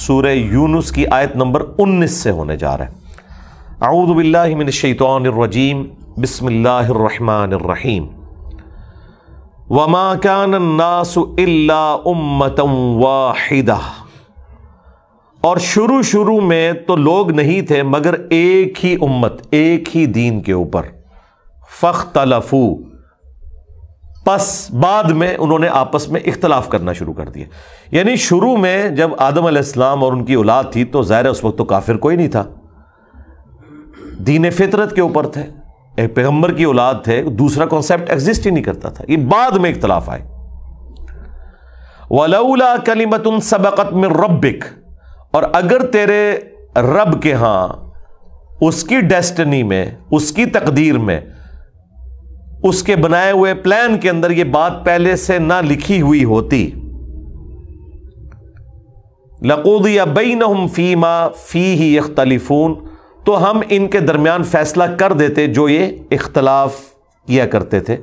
सूर्य यूनुस की आयत नंबर उन्नीस से होने जा रहा है आऊदबिल्लाशैतरजीम बसमीम वमा कानसमतम वाहिदा और शुरू शुरू में तो लोग नहीं थे मगर एक ही उम्मत एक ही दीन के ऊपर फ़ख्तलफू बस बाद में उन्होंने आपस में इख्तलाफ करना शुरू कर दिया यानी शुरू में जब आदम आदम और उनकी औलाद थी तो ज़ाहिर उस वक्त तो काफिर कोई नहीं था दीन फितरत के ऊपर थे एक पैगम्बर की औलाद थे दूसरा कॉन्सेप्ट एग्जिस्ट ही नहीं करता था ये बाद में इख्तलाफ आए वलौला कलीमत सबकत में रबिक और अगर तेरे रब के हाँ उसकी डेस्टनी में उसकी तकदीर में उसके बनाए हुए प्लान के अंदर यह बात पहले से ना लिखी हुई होती लकूद या बई फीमा फ़ी ही इख्तलिफून तो हम इनके दरमियान फ़ैसला कर देते जो ये इख्तलाफ किया करते थे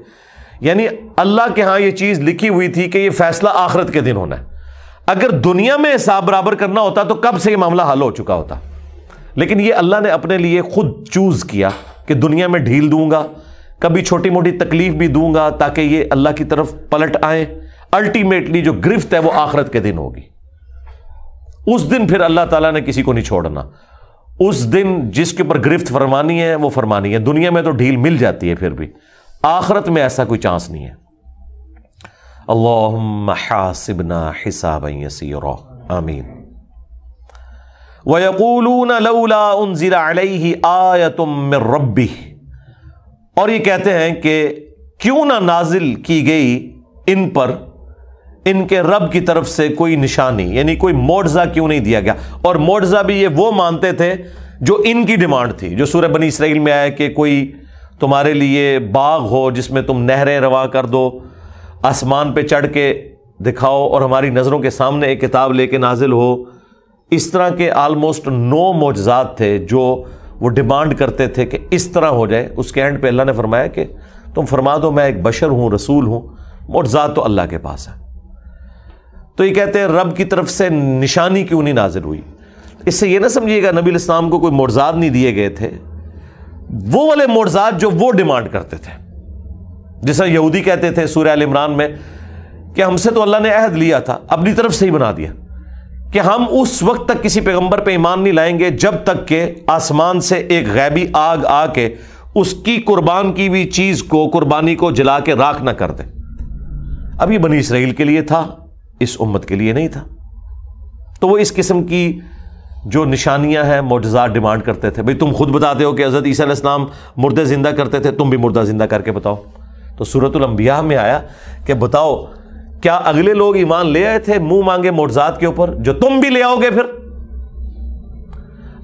यानी अल्लाह के यहां यह चीज़ लिखी हुई थी कि यह फ़ैसला आखरत के दिन होना है अगर दुनिया में हिसाब बराबर करना होता तो कब से यह मामला हल हो चुका होता लेकिन यह अल्लाह ने अपने लिए खुद चूज़ किया कि दुनिया में ढील दूंगा कभी छोटी मोटी तकलीफ भी दूंगा ताकि ये अल्लाह की तरफ पलट आए अल्टीमेटली जो गिरफ्त है वो आखरत के दिन होगी उस दिन फिर अल्लाह ताला ने किसी को नहीं छोड़ना उस दिन जिसके ऊपर गिरफ्त फरमानी है वो फरमानी है दुनिया में तो ढील मिल जाती है फिर भी आखरत में ऐसा कोई चांस नहीं है अल्लाहसिबना आमीन और ये कहते हैं कि क्यों ना नाजिल की गई इन पर इनके रब की तरफ से कोई निशानी यानी कोई मोर्जा क्यों नहीं दिया गया और मोर्जा भी ये वो मानते थे जो इनकी डिमांड थी जो सूर्य बनी इसराइल में आया कि कोई तुम्हारे लिए बाग हो जिसमें तुम नहरें रवा कर दो आसमान पे चढ़ के दिखाओ और हमारी नज़रों के सामने एक किताब लेके नाजिल हो इस तरह के आलमोस्ट नो मोजात थे जो वो डिमांड करते थे कि इस तरह हो जाए उसके एंड पे अल्लाह ने फरमाया कि तुम फरमा दो मैं एक बशर हूँ रसूल हूँ और ज़ात तो अल्लाह के पास है तो ये कहते हैं रब की तरफ से निशानी क्यों नहीं नाजिल हुई इससे ये ना समझिएगा नबी इस्लाम को कोई मोर्जाद नहीं दिए गए थे वो वाले मोर्जाद जो वो डिमांड करते थे जैसा यहूदी कहते थे सूर्य इमरान में कि हमसे तो अल्लाह ने अहद लिया था अपनी तरफ से ही बना दिया कि हम उस वक्त तक किसी पैगंबर पे ईमान नहीं लाएंगे जब तक के आसमान से एक गैबी आग आके उसकी कुर्बान की हुई चीज को कुर्बानी को जला के राख ना कर दे अभी बनी इसराइल के लिए था इस उम्मत के लिए नहीं था तो वो इस किस्म की जो निशानियां हैं मोजात डिमांड करते थे भाई तुम खुद बताते हो कि हज़रत ईसीम मुर्दे ज़िंदा करते थे तुम भी मुर्दा ज़िंदा करके बताओ तो सूरतलम्बिया में आया कि बताओ क्या अगले लोग ईमान ले आए थे मुंह मांगे मोटजात के ऊपर जो तुम भी ले आओगे फिर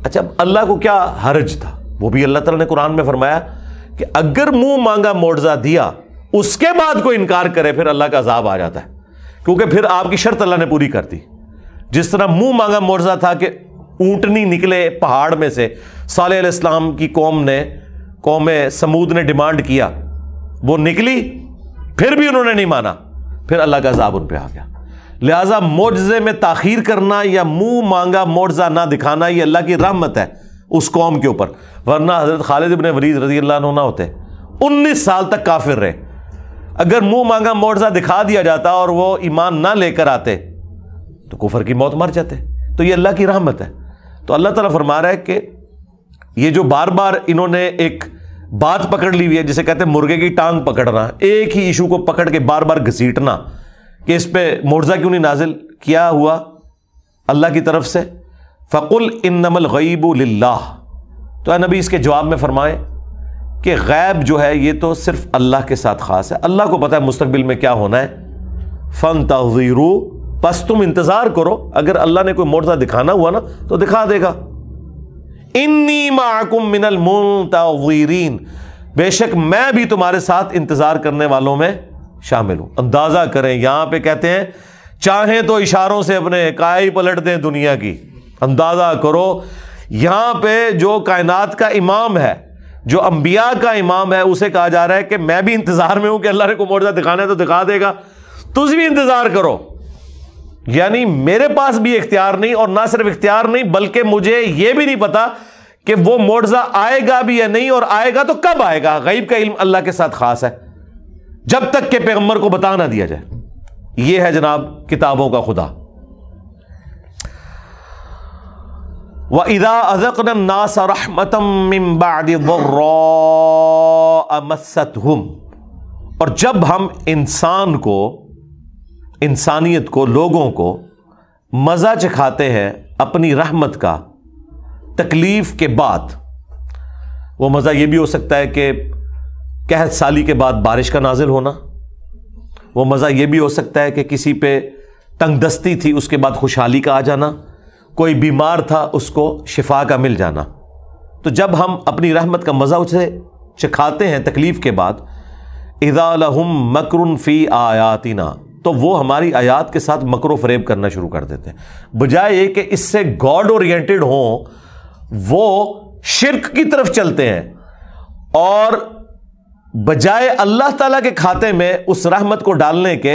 अच्छा अल्लाह को क्या हर्ज था वो भी अल्लाह तला ने कुरान में फरमाया कि अगर मुंह मांगा मोटजा दिया उसके बाद कोई इनकार करे फिर अल्लाह का अजाब आ जाता है क्योंकि फिर आपकी शर्त अल्लाह ने पूरी कर दी जिस तरह मुंह मांगा मोर्जा था कि ऊंटनी निकले पहाड़ में से साल इस्लाम की कौम ने कौम समूद ने डिमांड किया वो निकली फिर भी उन्होंने नहीं माना फिर अल्लाह का अजाब उन पर आ गया लिहाजा मोजे में ताखीर करना या मुंह मांगा मोजा ना दिखाना ये अल्लाह की रहमत है उस कौम के ऊपर वरना हजरत खालिद इबन वलीद रजी अल्लाह ना होते उन्नीस साल तक काफिर रहे अगर मुंह मांगा मोजा दिखा दिया जाता और वो ईमान ना लेकर आते तो कुफर की मौत मर जाते तो ये अल्लाह की रहमत है तो अल्लाह तला फरमा रहा है कि ये जो बार बार इन्होंने एक बात पकड़ ली हुई है जिसे कहते हैं मुर्गे की टांग पकड़ना एक ही इशू को पकड़ के बार बार घसीटना कि इस पर मुर्जा क्यों नहीं नाजिल क्या हुआ अल्लाह की तरफ से फ़कुल नमल गईब लाह तो नबी इसके जवाब में फरमाएं कि गैब जो है ये तो सिर्फ अल्लाह के साथ ख़ास है अल्लाह को पता है मुस्तबिल में क्या होना है फ़न तज़ीरू बस तुम इंतज़ार करो अगर अल्लाह ने कोई मोर्जा दिखाना हुआ ना तो दिखा देगा इन्नी बेशक मैं भी तुम्हारे साथ इंतज़ार करने वालों में शामिल हूं अंदाज़ा करें यहां पे कहते हैं चाहें तो इशारों से अपने इकाई पलट दें दुनिया की अंदाज़ा करो यहां पे जो कायनात का इमाम है जो अंबिया का इमाम है उसे कहा जा रहा है कि मैं भी इंतज़ार में हूं कि अल्लाह ने को मोर्जा दिखाना है तो दिखा देगा तुझ भी इंतज़ार करो यानी मेरे पास भी इख्तियार नहीं और ना सिर्फ इख्तियार नहीं बल्कि मुझे यह भी नहीं पता कि वो मुआवजा आएगा भी या नहीं और आएगा तो कब आएगा गईब का इल्म अल्लाह के साथ खास है जब तक के पैगम्बर को बता ना दिया जाए यह है जनाब किताबों का खुदा व इदा अजक नास और जब हम इंसान को इंसानियत को लोगों को मज़ा चखाते हैं अपनी रहमत का तकलीफ़ के बाद वो मज़ा ये भी हो सकता है कि कहत साली के बाद बारिश का नाजिल होना वो मज़ा ये भी हो सकता है कि किसी पे तंगदस्ती थी उसके बाद खुशहाली का आ जाना कोई बीमार था उसको शिफा का मिल जाना तो जब हम अपनी रहमत का मज़ा उसे चखाते हैं तकलीफ़ के बाद इदा मकरन फ़ी आयातिना तो वो हमारी आयात के साथ मकरो फरेब करना शुरू कर देते हैं बजाय ये कि इससे गॉड ओरिएंटेड हों वो शिरक की तरफ चलते हैं और बजाय अल्लाह ताला के खाते में उस रहमत को डालने के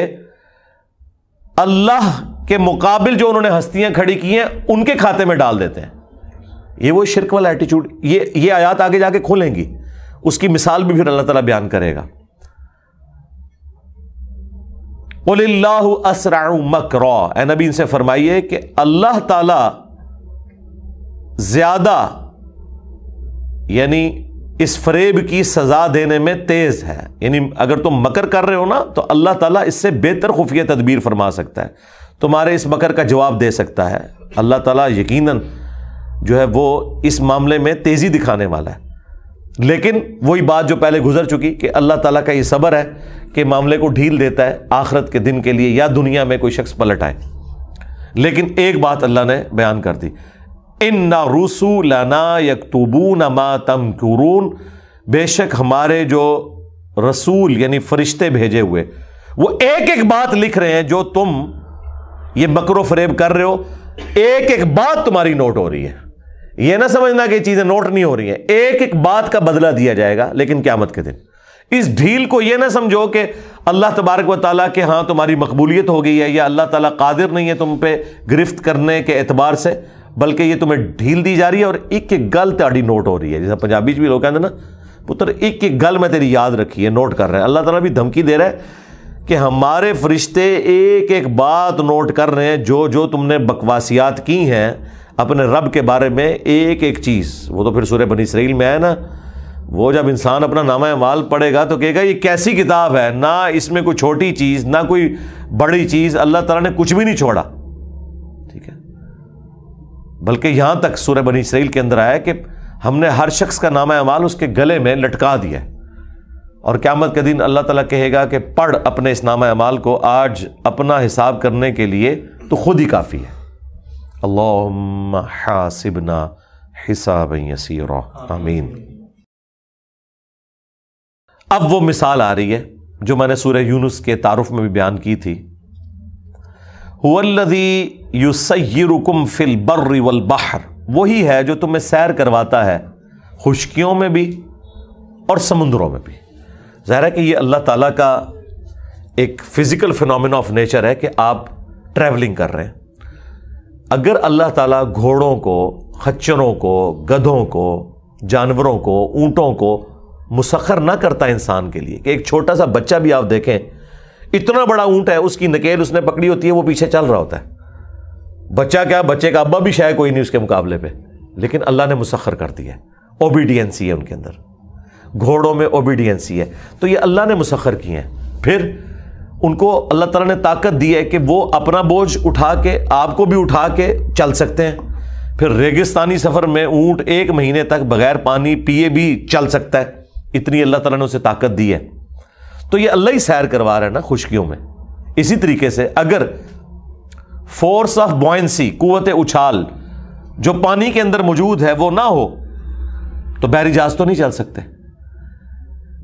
अल्लाह के मुकाबिल जो उन्होंने हस्तियां खड़ी की हैं उनके खाते में डाल देते हैं ये वो शिरक वाला एटीट्यूड ये ये आयात आगे जाके खोलेंगी उसकी मिसाल भी फिर अल्लाह ताला बयान करेगा ए नबी इनसे फरमाइए कि अल्लाह ताला ज्यादा यानी इस फरेब की सजा देने में तेज है यानी अगर तुम मकर कर रहे हो ना तो अल्लाह ताला इससे बेहतर खुफिया तदबीर फरमा सकता है तुम्हारे इस मकर का जवाब दे सकता है अल्लाह ताला यकीनन जो है वो इस मामले में तेज़ी दिखाने वाला है लेकिन वही बात जो पहले गुजर चुकी कि अल्लाह ताला का ये सब्र है कि मामले को ढील देता है आखरत के दिन के लिए या दुनिया में कोई शख्स पलट आए लेकिन एक बात अल्लाह ने बयान कर दी इन ना रूसू लाना ना मा तम क्यूरून बेशक हमारे जो रसूल यानी फरिश्ते भेजे हुए वो एक एक बात लिख रहे हैं जो तुम ये मकरो फरेब कर रहे हो एक एक बात तुम्हारी नोट हो रही है यह ना समझना कि चीजें नोट नहीं हो रही हैं एक एक बात का बदला दिया जाएगा लेकिन क्यामत के दिन इस ढील को यह ना समझो कि अल्लाह तबारक व ताली के हाँ तुम्हारी मकबूलियत हो गई है या अल्लाह ताला कादिर नहीं है तुम पे गिरफ्त करने के एतबार से बल्कि ये तुम्हें ढील दी जा रही है और एक एक गल ताड़ी नोट हो रही है जैसा पंजाबी भी लोग कहते ना पुत्र एक एक गल मैं तेरी याद रखी है नोट कर रहे हैं अल्लाह तला भी धमकी दे रहा है कि हमारे फरिश्ते एक एक बात नोट कर रहे हैं जो जो तुमने बकवासियात की हैं अपने रब के बारे में एक एक चीज़ वो तो फिर सूर्य बनी इसराइल में आया ना वो जब इंसान अपना नामा माल पढ़ेगा तो कहेगा ये कैसी किताब है ना इसमें कोई छोटी चीज़ ना कोई बड़ी चीज़ अल्लाह तला ने कुछ भी नहीं छोड़ा ठीक है बल्कि यहाँ तक सूर्य बनी इसराइल के अंदर आया कि हमने हर शख्स का नामा अमाल उसके गले में लटका दिया और और क़्यामत के दिन अल्लाह तला कहेगा कि पढ़ अपने इस नामा अमाल को आज अपना हिसाब करने के लिए तो खुद ही काफ़ी है हासिबना हिसाब यसीरा आमीन अब वो मिसाल आ रही है जो मैंने सूर्य यूनुस के तारुफ में भी बयान की थी हुल्लदी युसैरुकुम फिल बर्र वल बहर वही है जो तुम्हें सैर करवाता है खुशकियों में भी और समुंदरों में भी ज़ाहिर है कि ये अल्लाह ताला का एक फ़िज़िकल फिनोमिना ऑफ नेचर है कि आप ट्रैवलिंग कर रहे हैं अगर अल्लाह ताला घोड़ों को खच्चरों को गधों को जानवरों को ऊँटों को मुसखर ना करता इंसान के लिए कि एक छोटा सा बच्चा भी आप देखें इतना बड़ा ऊँट है उसकी नकेल उसने पकड़ी होती है वो पीछे चल रहा होता है बच्चा क्या बच्चे का अब्बा भी शायद कोई नहीं उसके मुकाबले पे लेकिन अल्लाह ने मुसखर कर दिया है ओबीडियंसी है उनके अंदर घोड़ों में ओबीडियंसी है तो ये अल्लाह ने मुसखर किए हैं फिर उनको अल्लाह ताला ने ताकत दी है कि वो अपना बोझ उठा के आपको भी उठा के चल सकते हैं फिर रेगिस्तानी सफ़र में ऊंट एक महीने तक बगैर पानी पिए भी चल सकता है इतनी अल्लाह ताला ने उसे ताकत दी है तो ये अल्लाह ही सैर करवा रहा है ना खुशकियों में इसी तरीके से अगर फोर्स ऑफ बॉयसी कुत उछाल जो पानी के अंदर मौजूद है वो ना हो तो बहरी जहाज तो नहीं चल सकते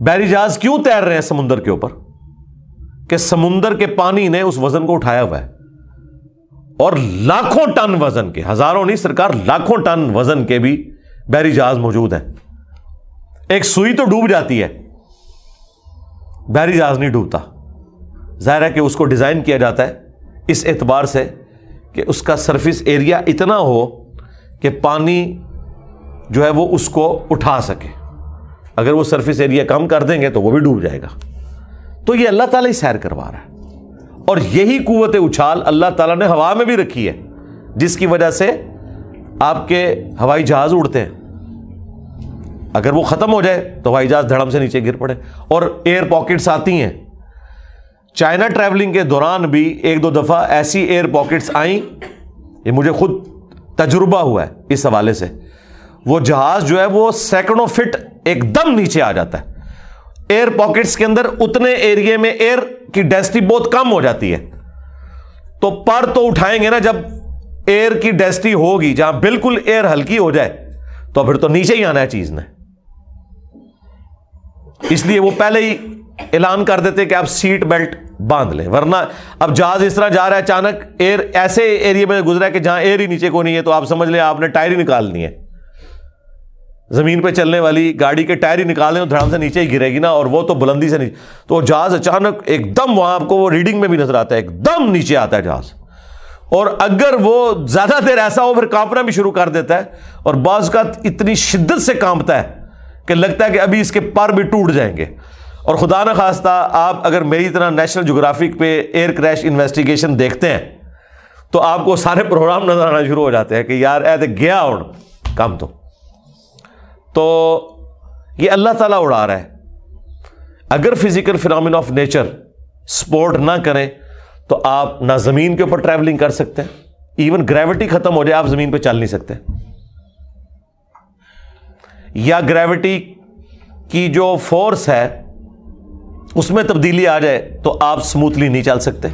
बहरी जहाज क्यों तैर रहे हैं समुंदर के ऊपर कि समुंदर के पानी ने उस वजन को उठाया हुआ है और लाखों टन वजन के हजारों नहीं सरकार लाखों टन वजन के भी बहरी जहाज मौजूद है एक सुई तो डूब जाती है बहरी जहाज नहीं डूबता जाहिर है कि उसको डिज़ाइन किया जाता है इस एतबार से कि उसका सरफेस एरिया इतना हो कि पानी जो है वो उसको उठा सके अगर वो सरफेस एरिया कम कर देंगे तो वो भी डूब जाएगा तो ये अल्लाह ताला ही सैर करवा रहा है और यही कुत उछाल अल्लाह ताला ने हवा में भी रखी है जिसकी वजह से आपके हवाई जहाज उड़ते हैं अगर वो ख़त्म हो जाए तो हवाई जहाज धड़म से नीचे गिर पड़े और एयर पॉकेट्स आती हैं चाइना ट्रैवलिंग के दौरान भी एक दो दफ़ा ऐसी एयर पॉकेट्स आई ये मुझे खुद तजुर्बा हुआ है इस हवाले से वो जहाज़ जो है वो सैकड़ों फिट एकदम नीचे आ जाता है एयर पॉकेट्स के अंदर उतने एरिए में एयर की डेंसिटी बहुत कम हो जाती है तो पर तो उठाएंगे ना जब एयर की डेंसिटी होगी जहां बिल्कुल एयर हल्की हो जाए तो फिर तो नीचे ही आना है चीज ने इसलिए वो पहले ही ऐलान कर देते कि आप सीट बेल्ट बांध लें वरना अब जहाज इस तरह जा रहा है अचानक एयर ऐसे एरिया में गुजरा है कि जहां एयर ही नीचे को नहीं है तो आप समझ लें आपने टायर ही निकालनी है ज़मीन पे चलने वाली गाड़ी के टायर ही निकाल तो धड़ाम से नीचे ही गिरेगी ना और वो तो बुलंदी से नहीं तो जहाज़ अचानक एकदम वहाँ आपको वो रीडिंग में भी नज़र आता है एकदम नीचे आता है जहाज़ और अगर वो ज़्यादा देर ऐसा हो फिर कांपना भी शुरू कर देता है और बाज़ का इतनी शिद्दत से कांपता है कि लगता है कि अभी इसके पर भी टूट जाएंगे और खुदा न खास्ता आप अगर मेरी तरह नेशनल जोग्राफिक पे एयर क्रैश इन्वेस्टिगेशन देखते हैं तो आपको सारे प्रोग्राम नज़र आना शुरू हो जाते हैं कि यार ऐ तो गया और काम तो तो ये अल्लाह ताला उड़ा रहा है अगर physical phenomenon of nature support ना करें तो आप ना ज़मीन के ऊपर ट्रैवलिंग कर सकते हैं इवन ग्रेविटी ख़त्म हो जाए आप ज़मीन पर चल नहीं सकते या ग्रेविटी की जो फोर्स है उसमें तब्दीली आ जाए तो आप स्मूथली नहीं चल सकते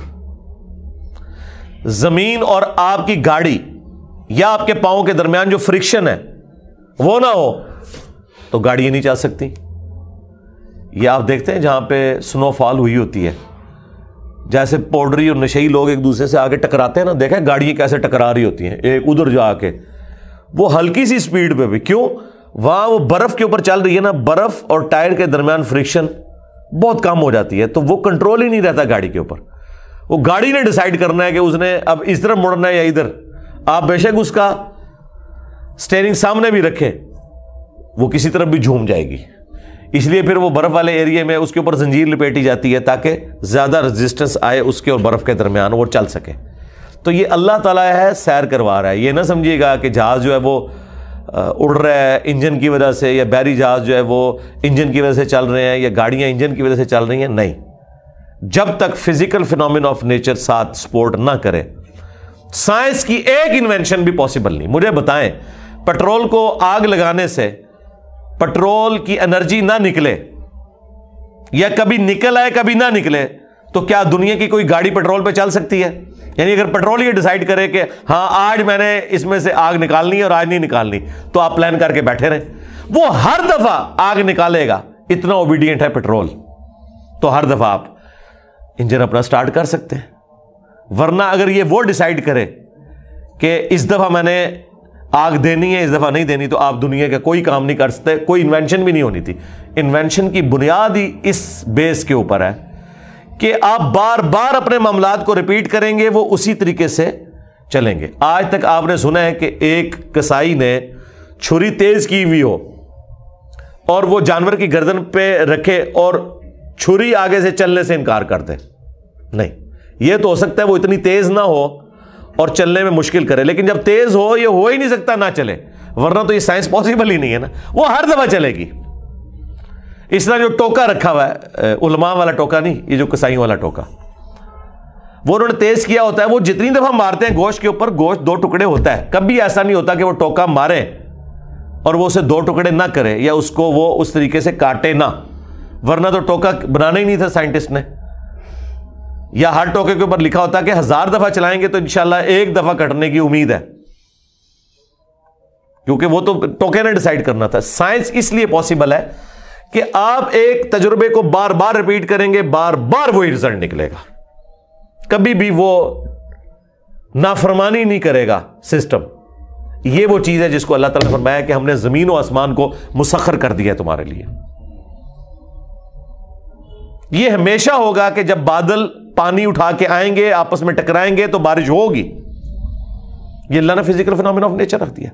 ज़मीन और आपकी गाड़ी या आपके पाओ के दरमियान जो फ्रिक्शन है वो ना हो तो गाड़ियाँ नहीं जा सकती ये आप देखते हैं जहाँ पे स्नोफॉल हुई होती है जैसे पाउडरी और नशेई लोग एक दूसरे से आगे टकराते हैं ना देखा है गाड़ियाँ कैसे टकरा रही होती हैं एक उधर जो आके वो हल्की सी स्पीड पे भी क्यों वहाँ वो बर्फ़ के ऊपर चल रही है ना बर्फ़ और टायर के दरमियान फ्रिक्शन बहुत कम हो जाती है तो वो कंट्रोल ही नहीं रहता गाड़ी के ऊपर वो गाड़ी ने डिसाइड करना है कि उसने अब इस तरफ मुड़ना है या इधर आप बेशक उसका स्टेयरिंग सामने भी रखें वो किसी तरफ भी झूम जाएगी इसलिए फिर वो बर्फ़ वाले एरिया में उसके ऊपर जंजीर लपेटी जाती है ताकि ज़्यादा रेजिस्टेंस आए उसके और बर्फ़ के दरमियान वो चल सके तो ये अल्लाह ताला है सैर करवा रहा है ये ना समझिएगा कि जहाज़ जो है वो उड़ रहा है इंजन की वजह से या बैरी जहाज़ जो है वो इंजन की वजह से चल रहे हैं या गाड़ियाँ इंजन की वजह से चल रही हैं नहीं जब तक फिजिकल फिनोमिन ऑफ नेचर साथ सपोर्ट ना करे साइंस की एक इन्वेंशन भी पॉसिबल नहीं मुझे बताएं पेट्रोल को आग लगाने से पेट्रोल की एनर्जी ना निकले या कभी निकल आए कभी ना निकले तो क्या दुनिया की कोई गाड़ी पेट्रोल पे चल सकती है यानी अगर पेट्रोल ये डिसाइड करे कि हाँ आज मैंने इसमें से आग निकालनी है और आज नहीं निकालनी तो आप प्लान करके बैठे रहे वो हर दफा आग निकालेगा इतना ओबीडियंट है पेट्रोल तो हर दफा आप इंजन अपना स्टार्ट कर सकते हैं वरना अगर ये वो डिसाइड करे कि इस दफा मैंने आग देनी है इस दफ़ा नहीं देनी तो आप दुनिया का कोई काम नहीं कर सकते कोई इन्वेंशन भी नहीं होनी थी इन्वेंशन की बुनियाद ही इस बेस के ऊपर है कि आप बार बार अपने मामला को रिपीट करेंगे वो उसी तरीके से चलेंगे आज तक आपने सुना है कि एक कसाई ने छुरी तेज की हुई हो और वो जानवर की गर्दन पे रखे और छुरी आगे से चलने से इनकार कर दे नहीं ये तो हो सकता है वो इतनी तेज ना हो और चलने में मुश्किल करे लेकिन जब तेज हो ये हो ही नहीं सकता ना चले वरना तो ये साइंस पॉसिबल ही नहीं है ना वो हर दफा चलेगी इस तरह जो टोका रखा हुआ है उलमा वाला टोका नहीं ये जो कसाई वाला टोका वो उन्होंने तेज किया होता है वो जितनी दफा मारते हैं गोश्त के ऊपर गोश्त दो टुकड़े होता है कभी ऐसा नहीं होता कि वो टोका मारे और वो उसे दो टुकड़े ना करे या उसको वो उस तरीके से काटे ना वरना तो टोका बनाना ही नहीं था साइंटिस्ट ने या हर टोके के ऊपर लिखा होता है कि हजार दफा चलाएंगे तो इनशाला एक दफा कटने की उम्मीद है क्योंकि वो तो टोके ने डिसाइड करना था साइंस इसलिए पॉसिबल है कि आप एक तजुर्बे को बार बार रिपीट करेंगे बार बार वही रिजल्ट निकलेगा कभी भी वो नाफरमानी नहीं करेगा सिस्टम ये वो चीज है जिसको अल्लाह तला ने फरमाया कि हमने जमीन और आसमान को मुसखर कर दिया है तुम्हारे लिए ये हमेशा होगा कि जब बादल पानी उठा के आएंगे आपस में टकराएंगे तो बारिश होगी ये अल्लाह ने फिजिकल फिनोमिन ऑफ नेचर रख दिया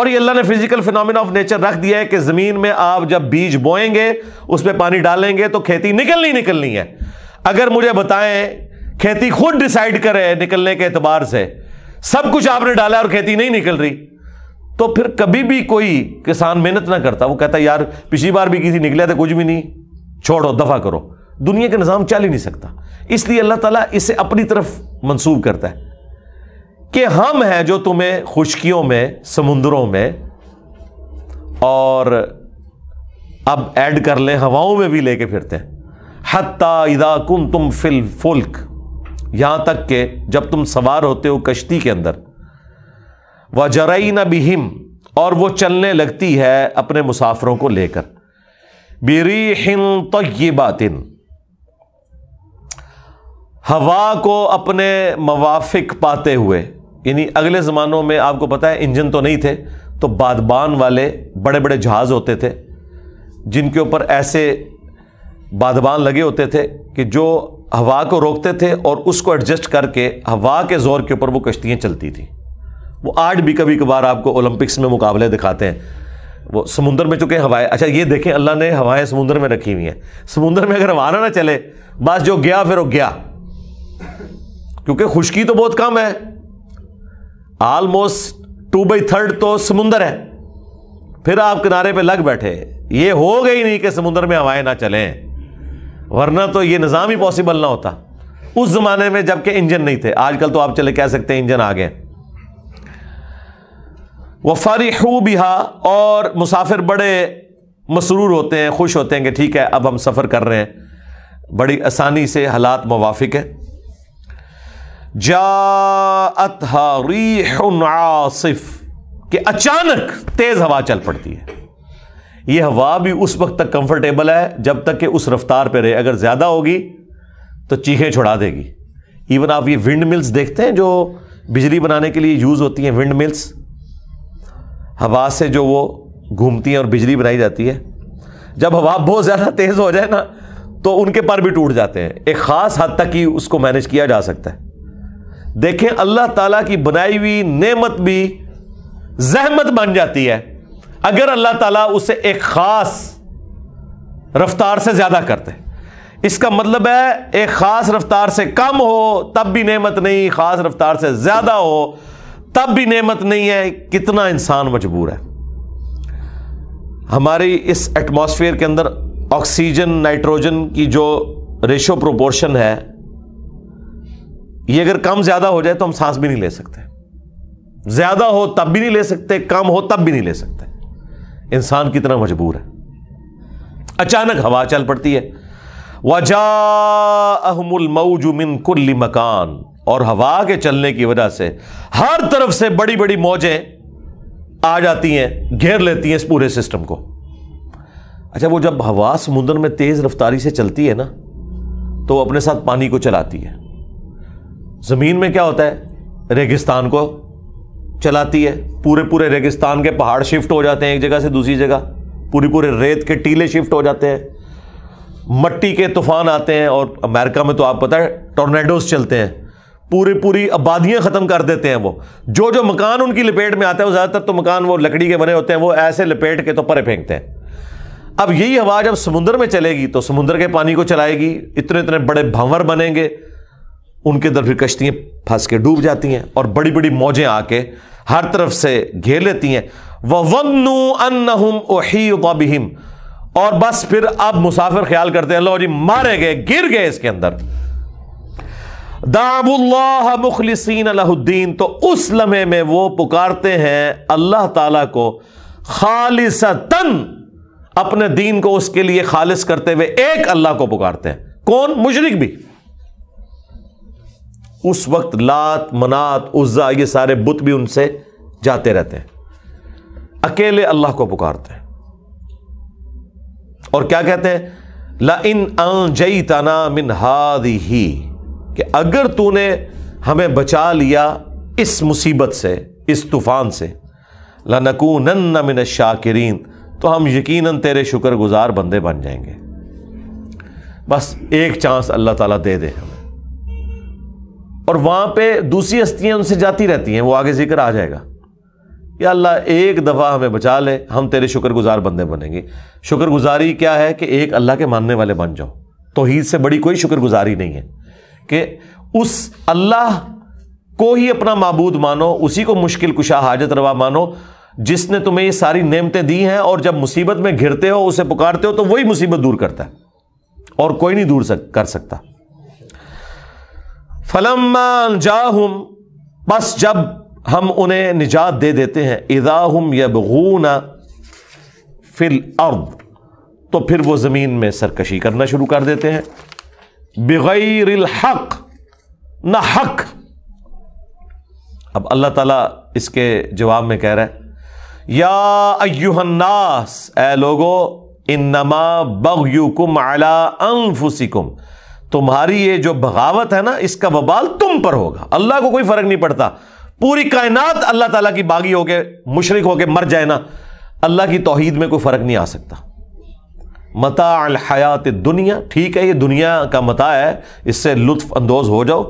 और ये अल्लाह ने फिजिकल फिनोमिना ऑफ नेचर रख दिया है कि जमीन में आप जब बीज बोएंगे उस पर पानी डालेंगे तो खेती निकलनी निकलनी है अगर मुझे बताएं खेती खुद डिसाइड करे निकलने के एतबार से सब कुछ आपने डाला और खेती नहीं निकल रही तो फिर कभी भी कोई किसान मेहनत ना करता वो कहता यार पिछली बार भी किसी निकले थे कुछ भी नहीं छोड़ो दफा करो दुनिया का निज़ाम चल ही नहीं सकता इसलिए अल्लाह ताला इसे अपनी तरफ मंसूब करता है कि हम हैं जो तुम्हें खुशकियों में समुंदरों में और अब ऐड कर लें हवाओं में भी लेके फिरते हैं हत्ता इदा कुम तुम फिल फुल्क यहाँ तक के जब तुम सवार होते हो कश्ती के अंदर व जरई न बिहिम और वो चलने लगती है अपने मुसाफरों को लेकर बिरी हिन तो ये बातिन हवा को अपने मवाफिक पाते हुए यानी अगले ज़मानों में आपको पता है इंजन तो नहीं थे तो बादबान वाले बड़े बड़े जहाज़ होते थे जिनके ऊपर ऐसे बादबान लगे होते थे कि जो हवा को रोकते थे और उसको एडजस्ट करके हवा के ज़ोर के ऊपर वो कश्तियाँ चलती थी वो आज भी कभी कभार आपको ओलंपिक्स में मुकाबले दिखाते हैं वो समुंदर में चुके हवाएं अच्छा ये देखें अल्लाह ने हवाएं समुंदर में रखी हुई हैं समुंदर में अगर हवा ना चले बस जो गया फिर वो गया क्योंकि खुशकी तो बहुत कम है ऑलमोस्ट टू बाई थर्ड तो समुंदर है फिर आप किनारे पे लग बैठे ये हो गई नहीं कि समुंदर में हवाएं ना चलें वरना तो ये निज़ाम ही पॉसिबल ना होता उस ज़माने में जबकि इंजन नहीं थे आजकल तो आप चले कह सकते हैं इंजन आ गए व फरिहू बिहा और मुसाफिर बड़े मसरूर होते हैं खुश होते हैं कि ठीक है अब हम सफ़र कर रहे हैं बड़ी आसानी से हालात मुवाफिक है जाफ आसिफ कि अचानक तेज हवा चल पड़ती है यह हवा भी उस वक्त तक कंफर्टेबल है जब तक कि उस रफ्तार पर रहे अगर ज़्यादा होगी तो चीखें छुड़ा देगी इवन आप ये विंड मिल्स देखते हैं जो बिजली बनाने के लिए यूज़ होती हैं विंड मिल्स हवा से जो वो घूमती हैं और बिजली बनाई जाती है जब हवा बहुत ज़्यादा तेज़ हो जाए ना तो उनके पर भी टूट जाते हैं एक ख़ास हद तक ही उसको मैनेज किया जा सकता है देखें अल्लाह ताला की बनाई हुई नेमत भी जहमत बन जाती है अगर अल्लाह ताला उसे एक ख़ास रफ्तार से ज़्यादा करते इसका मतलब है एक ख़ास रफ्तार से कम हो तब भी नेमत नहीं ख़ास रफ्तार से ज़्यादा हो तब भी नेमत नहीं है कितना इंसान मजबूर है हमारी इस एटमॉस्फेयर के अंदर ऑक्सीजन नाइट्रोजन की जो रेशो प्रोपोर्शन है ये अगर कम ज्यादा हो जाए तो हम सांस भी नहीं ले सकते ज्यादा हो तब भी नहीं ले सकते कम हो तब भी नहीं ले सकते इंसान कितना मजबूर है अचानक हवा चल पड़ती है जुमिन कुल्ली मकान और हवा के चलने की वजह से हर तरफ से बड़ी बड़ी मौजें आ जाती हैं घेर लेती हैं इस पूरे सिस्टम को अच्छा वो जब हवा समुद्र में तेज रफ्तारी से चलती है ना तो अपने साथ पानी को चलाती है ज़मीन में क्या होता है रेगिस्तान को चलाती है पूरे पूरे रेगिस्तान के पहाड़ शिफ्ट हो जाते हैं एक जगह से दूसरी जगह पूरी पूरे रेत के टीले शिफ्ट हो जाते हैं मट्टी के तूफान आते हैं और अमेरिका में तो आप पता है टोर्नेडोज चलते हैं पूरी पूरी आबादियाँ ख़त्म कर देते हैं वो जो जो मकान उनकी लपेट में आते हैं वो ज़्यादातर तो मकान वो लकड़ी के बने होते हैं वो ऐसे लपेट के तो परे फेंकते हैं अब यही हवा जब समुंदर में चलेगी तो समुंदर के पानी को चलाएगी इतने इतने बड़े भंवर बनेंगे उनके अंदर फिर कश्तियाँ फंस के डूब जाती हैं और बड़ी बड़ी मौजें आके हर तरफ से घेर लेती हैं वह वन्नू अन्नहुम ओहीबिहिम और बस फिर अब मुसाफिर ख्याल करते हैं लो जी मारे गए गिर गए इसके अंदर दाबुल्लाह मुखलिसीन तो उस लम्हे में वो पुकारते हैं अल्लाह ताला को तन अपने दीन को उसके लिए खालिस करते हुए एक अल्लाह को पुकारते हैं कौन मुशरक भी उस वक्त लात मनात उज्जा ये सारे बुत भी उनसे जाते रहते हैं अकेले अल्लाह को पुकारते हैं और क्या कहते हैं ला इन जई ताना मिन हाद ही कि अगर तूने हमें बचा लिया इस मुसीबत से इस तूफान से लनकून मिन शाकिरीन तो हम यकीनन तेरे शुक्रगुजार बंदे बन जाएंगे बस एक चांस अल्लाह ताला दे दे हम और वहाँ पे दूसरी हस्तियाँ उनसे जाती रहती हैं वो आगे जिक्र आ जाएगा या अल्लाह एक दफ़ा हमें बचा ले हम तेरे शुक्रगुजार बंदे बनेंगे शुक्रगुजारी क्या है कि एक अल्लाह के मानने वाले बन जाओ तो तोहीद से बड़ी कोई शुक्रगुजारी नहीं है कि उस अल्लाह को ही अपना मबूद मानो उसी को मुश्किल कुशा हाजत रवा मानो जिसने तुम्हें ये सारी नेमतें दी हैं और जब मुसीबत में घिरते हो उसे पुकारते हो तो वही मुसीबत दूर करता है और कोई नहीं दूर सक, कर सकता फलम्मा जाहम बस जब हम उन्हें निजात दे देते हैं इदाहम यबगून फिल अर्द तो फिर वो ज़मीन में सरकशी करना शुरू कर देते हैं बग़ैर हक न हक अब अल्लाह ताला इसके जवाब में कह रहा है या अयुहन्नास ए लोगो इनमा बगयुकुम अला अनफुसिकुम तुम्हारी ये जो बगावत है ना इसका बबाल तुम पर होगा अल्लाह को कोई फर्क नहीं पड़ता पूरी कायनात अल्लाह ताला की बागी होके मुशरक होके मर जाए ना अल्लाह की तोहद में कोई फ़र्क नहीं आ सकता मता हयात दुनिया ठीक है ये दुनिया का मता है इससे लुत्फ अंदोज हो जाओ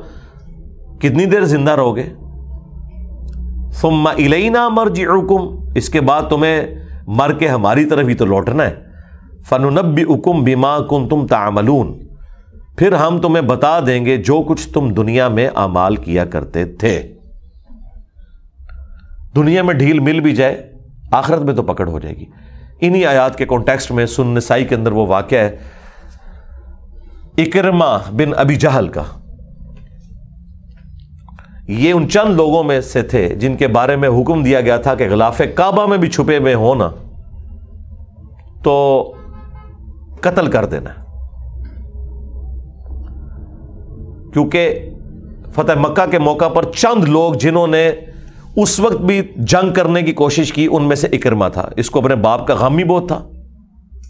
कितनी देर जिंदा रहोगे सुम्मा इलेना मर जीकुम इसके बाद तुम्हें मर के हमारी तरफ ही तो लौटना है फ़नुनबी उकुम बीमा कुम तुम तामलून फिर हम तुम्हें बता देंगे जो कुछ तुम दुनिया में अमाल किया करते थे दुनिया में ढील मिल भी जाए आखिरत में तो पकड़ हो जाएगी इन्हीं आयात के कॉन्टेक्स्ट में सुनसाई के अंदर वो वाक़ है इकरमा बिन अबी जहल का ये उन चंद लोगों में से थे जिनके बारे में हुक्म दिया गया था कि गिलाफे काबा में भी छुपे हुए हो ना तो कत्ल कर देना क्योंकि फतेह मक्का के मौका पर चंद लोग जिन्होंने उस वक्त भी जंग करने की कोशिश की उनमें से इकरमा था इसको अपने बाप का गम ही बहुत था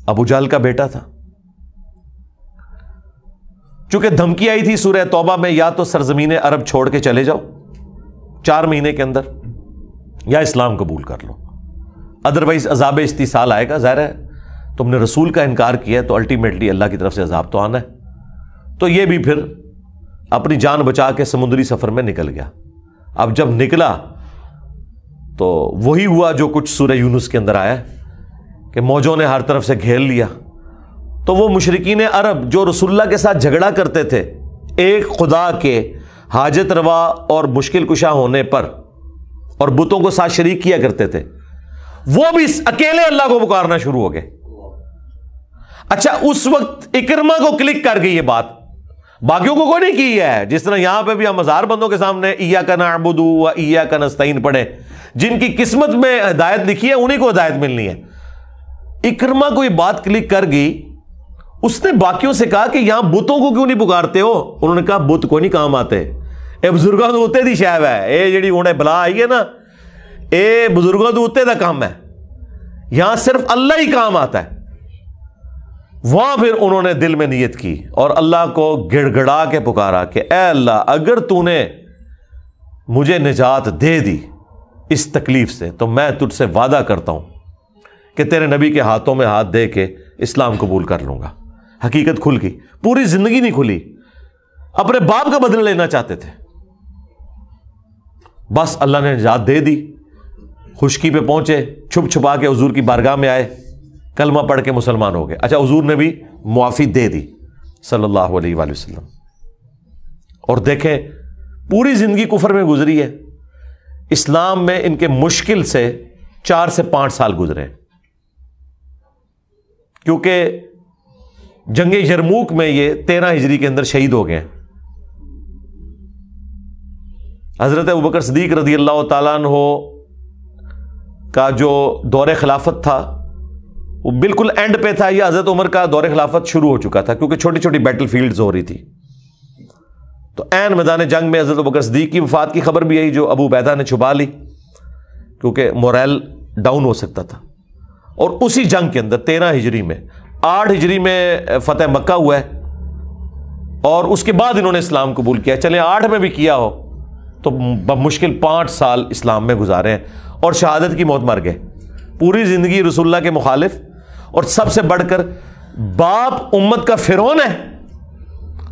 अबू जाल का बेटा था चूंकि धमकी आई थी सूर्य तोबा में या तो सरजमीन अरब छोड़ के चले जाओ चार महीने के अंदर या इस्लाम कबूल कर लो अदरवाइज अजाब साल आएगा ज़ाहिर है तुमने रसूल का इनकार किया तो अल्टीमेटली अल्लाह की तरफ से अजाब तो आना है तो ये भी फिर अपनी जान बचा के समुद्री सफ़र में निकल गया अब जब निकला तो वही हुआ जो कुछ सूर्य यूनुस के अंदर आया कि मौजों ने हर तरफ से घेर लिया तो वो मुशरकिन अरब जो रसुल्ला के साथ झगड़ा करते थे एक खुदा के हाजत रवा और मुश्किल कुशा होने पर और बुतों को साथ शरीक किया करते थे वो भी अकेले अल्लाह को पुकारना शुरू हो गए अच्छा उस वक्त इकरमा को क्लिक कर गई ये बात बाकियों को कोई नहीं की है जिस तरह यहां पे भी हम हजार बंदों के सामने ईया का नाबुदू व इया का नस्तीन पढ़े जिनकी किस्मत में हदायत लिखी है उन्हीं को हदायत मिलनी है इक्रमा कोई बात क्लिक कर गई उसने बाकियों से कहा कि यहां बुतों को क्यों नहीं पुकारते हो उन्होंने कहा बुत को नहीं काम आते ए बुजुर्गों के उत्ते दी शैब है ये जी उन्हें बला आई है ना ये बुजुर्गों के उत्ते का काम है यहां सिर्फ अल्लाह ही काम आता है वहां फिर उन्होंने दिल में नीयत की और अल्लाह को गिड़गड़ा के पुकारा कि ए अल्लाह अगर तूने मुझे निजात दे दी इस तकलीफ से तो मैं तुझसे वादा करता हूं कि तेरे नबी के हाथों में हाथ दे के इस्लाम कबूल कर लूंगा हकीकत खुल गई पूरी जिंदगी नहीं खुली अपने बाप का बदला लेना चाहते थे बस अल्लाह ने निजात दे दी खुशकी पे पहुंचे छुप छुपा के हजूर की बारगाह में आए कलमा पढ़ के मुसलमान हो गए अच्छा हजूर ने भी मुआफ़ी दे दी सल्लल्लाहु अलैहि वसल्लम और देखें पूरी ज़िंदगी कुफर में गुजरी है इस्लाम में इनके मुश्किल से चार से पांच साल गुजरे क्योंकि जंग यरमूक में ये तेरह हिजरी के अंदर शहीद हो गए हज़रत अबूबकर सदीक रजी अल्लाह तन का जो दौर खिलाफत था वो बिल्कुल एंड पे था यह हज़रत उमर का दौरे खिलाफत शुरू हो चुका था क्योंकि छोटी छोटी बैटल फील्ड हो रही थी तो एन मैदान जंग में हज़रत बकर सदीक की वफात की खबर भी यही जो अबू बैदा ने छुपा ली क्योंकि मोरल डाउन हो सकता था और उसी जंग के अंदर तेरह हिजरी में आठ हिजरी में फतेह मक्का हुआ है और उसके बाद इन्होंने इस्लाम कबूल किया चले आठ में भी किया हो तो मुश्किल पाँच साल इस्लाम में गुजारे हैं और शहादत की मौत मर गए पूरी ज़िंदगी रसुल्ला के मुखालिफ और सबसे बढ़कर बाप उम्मत का फिरौन है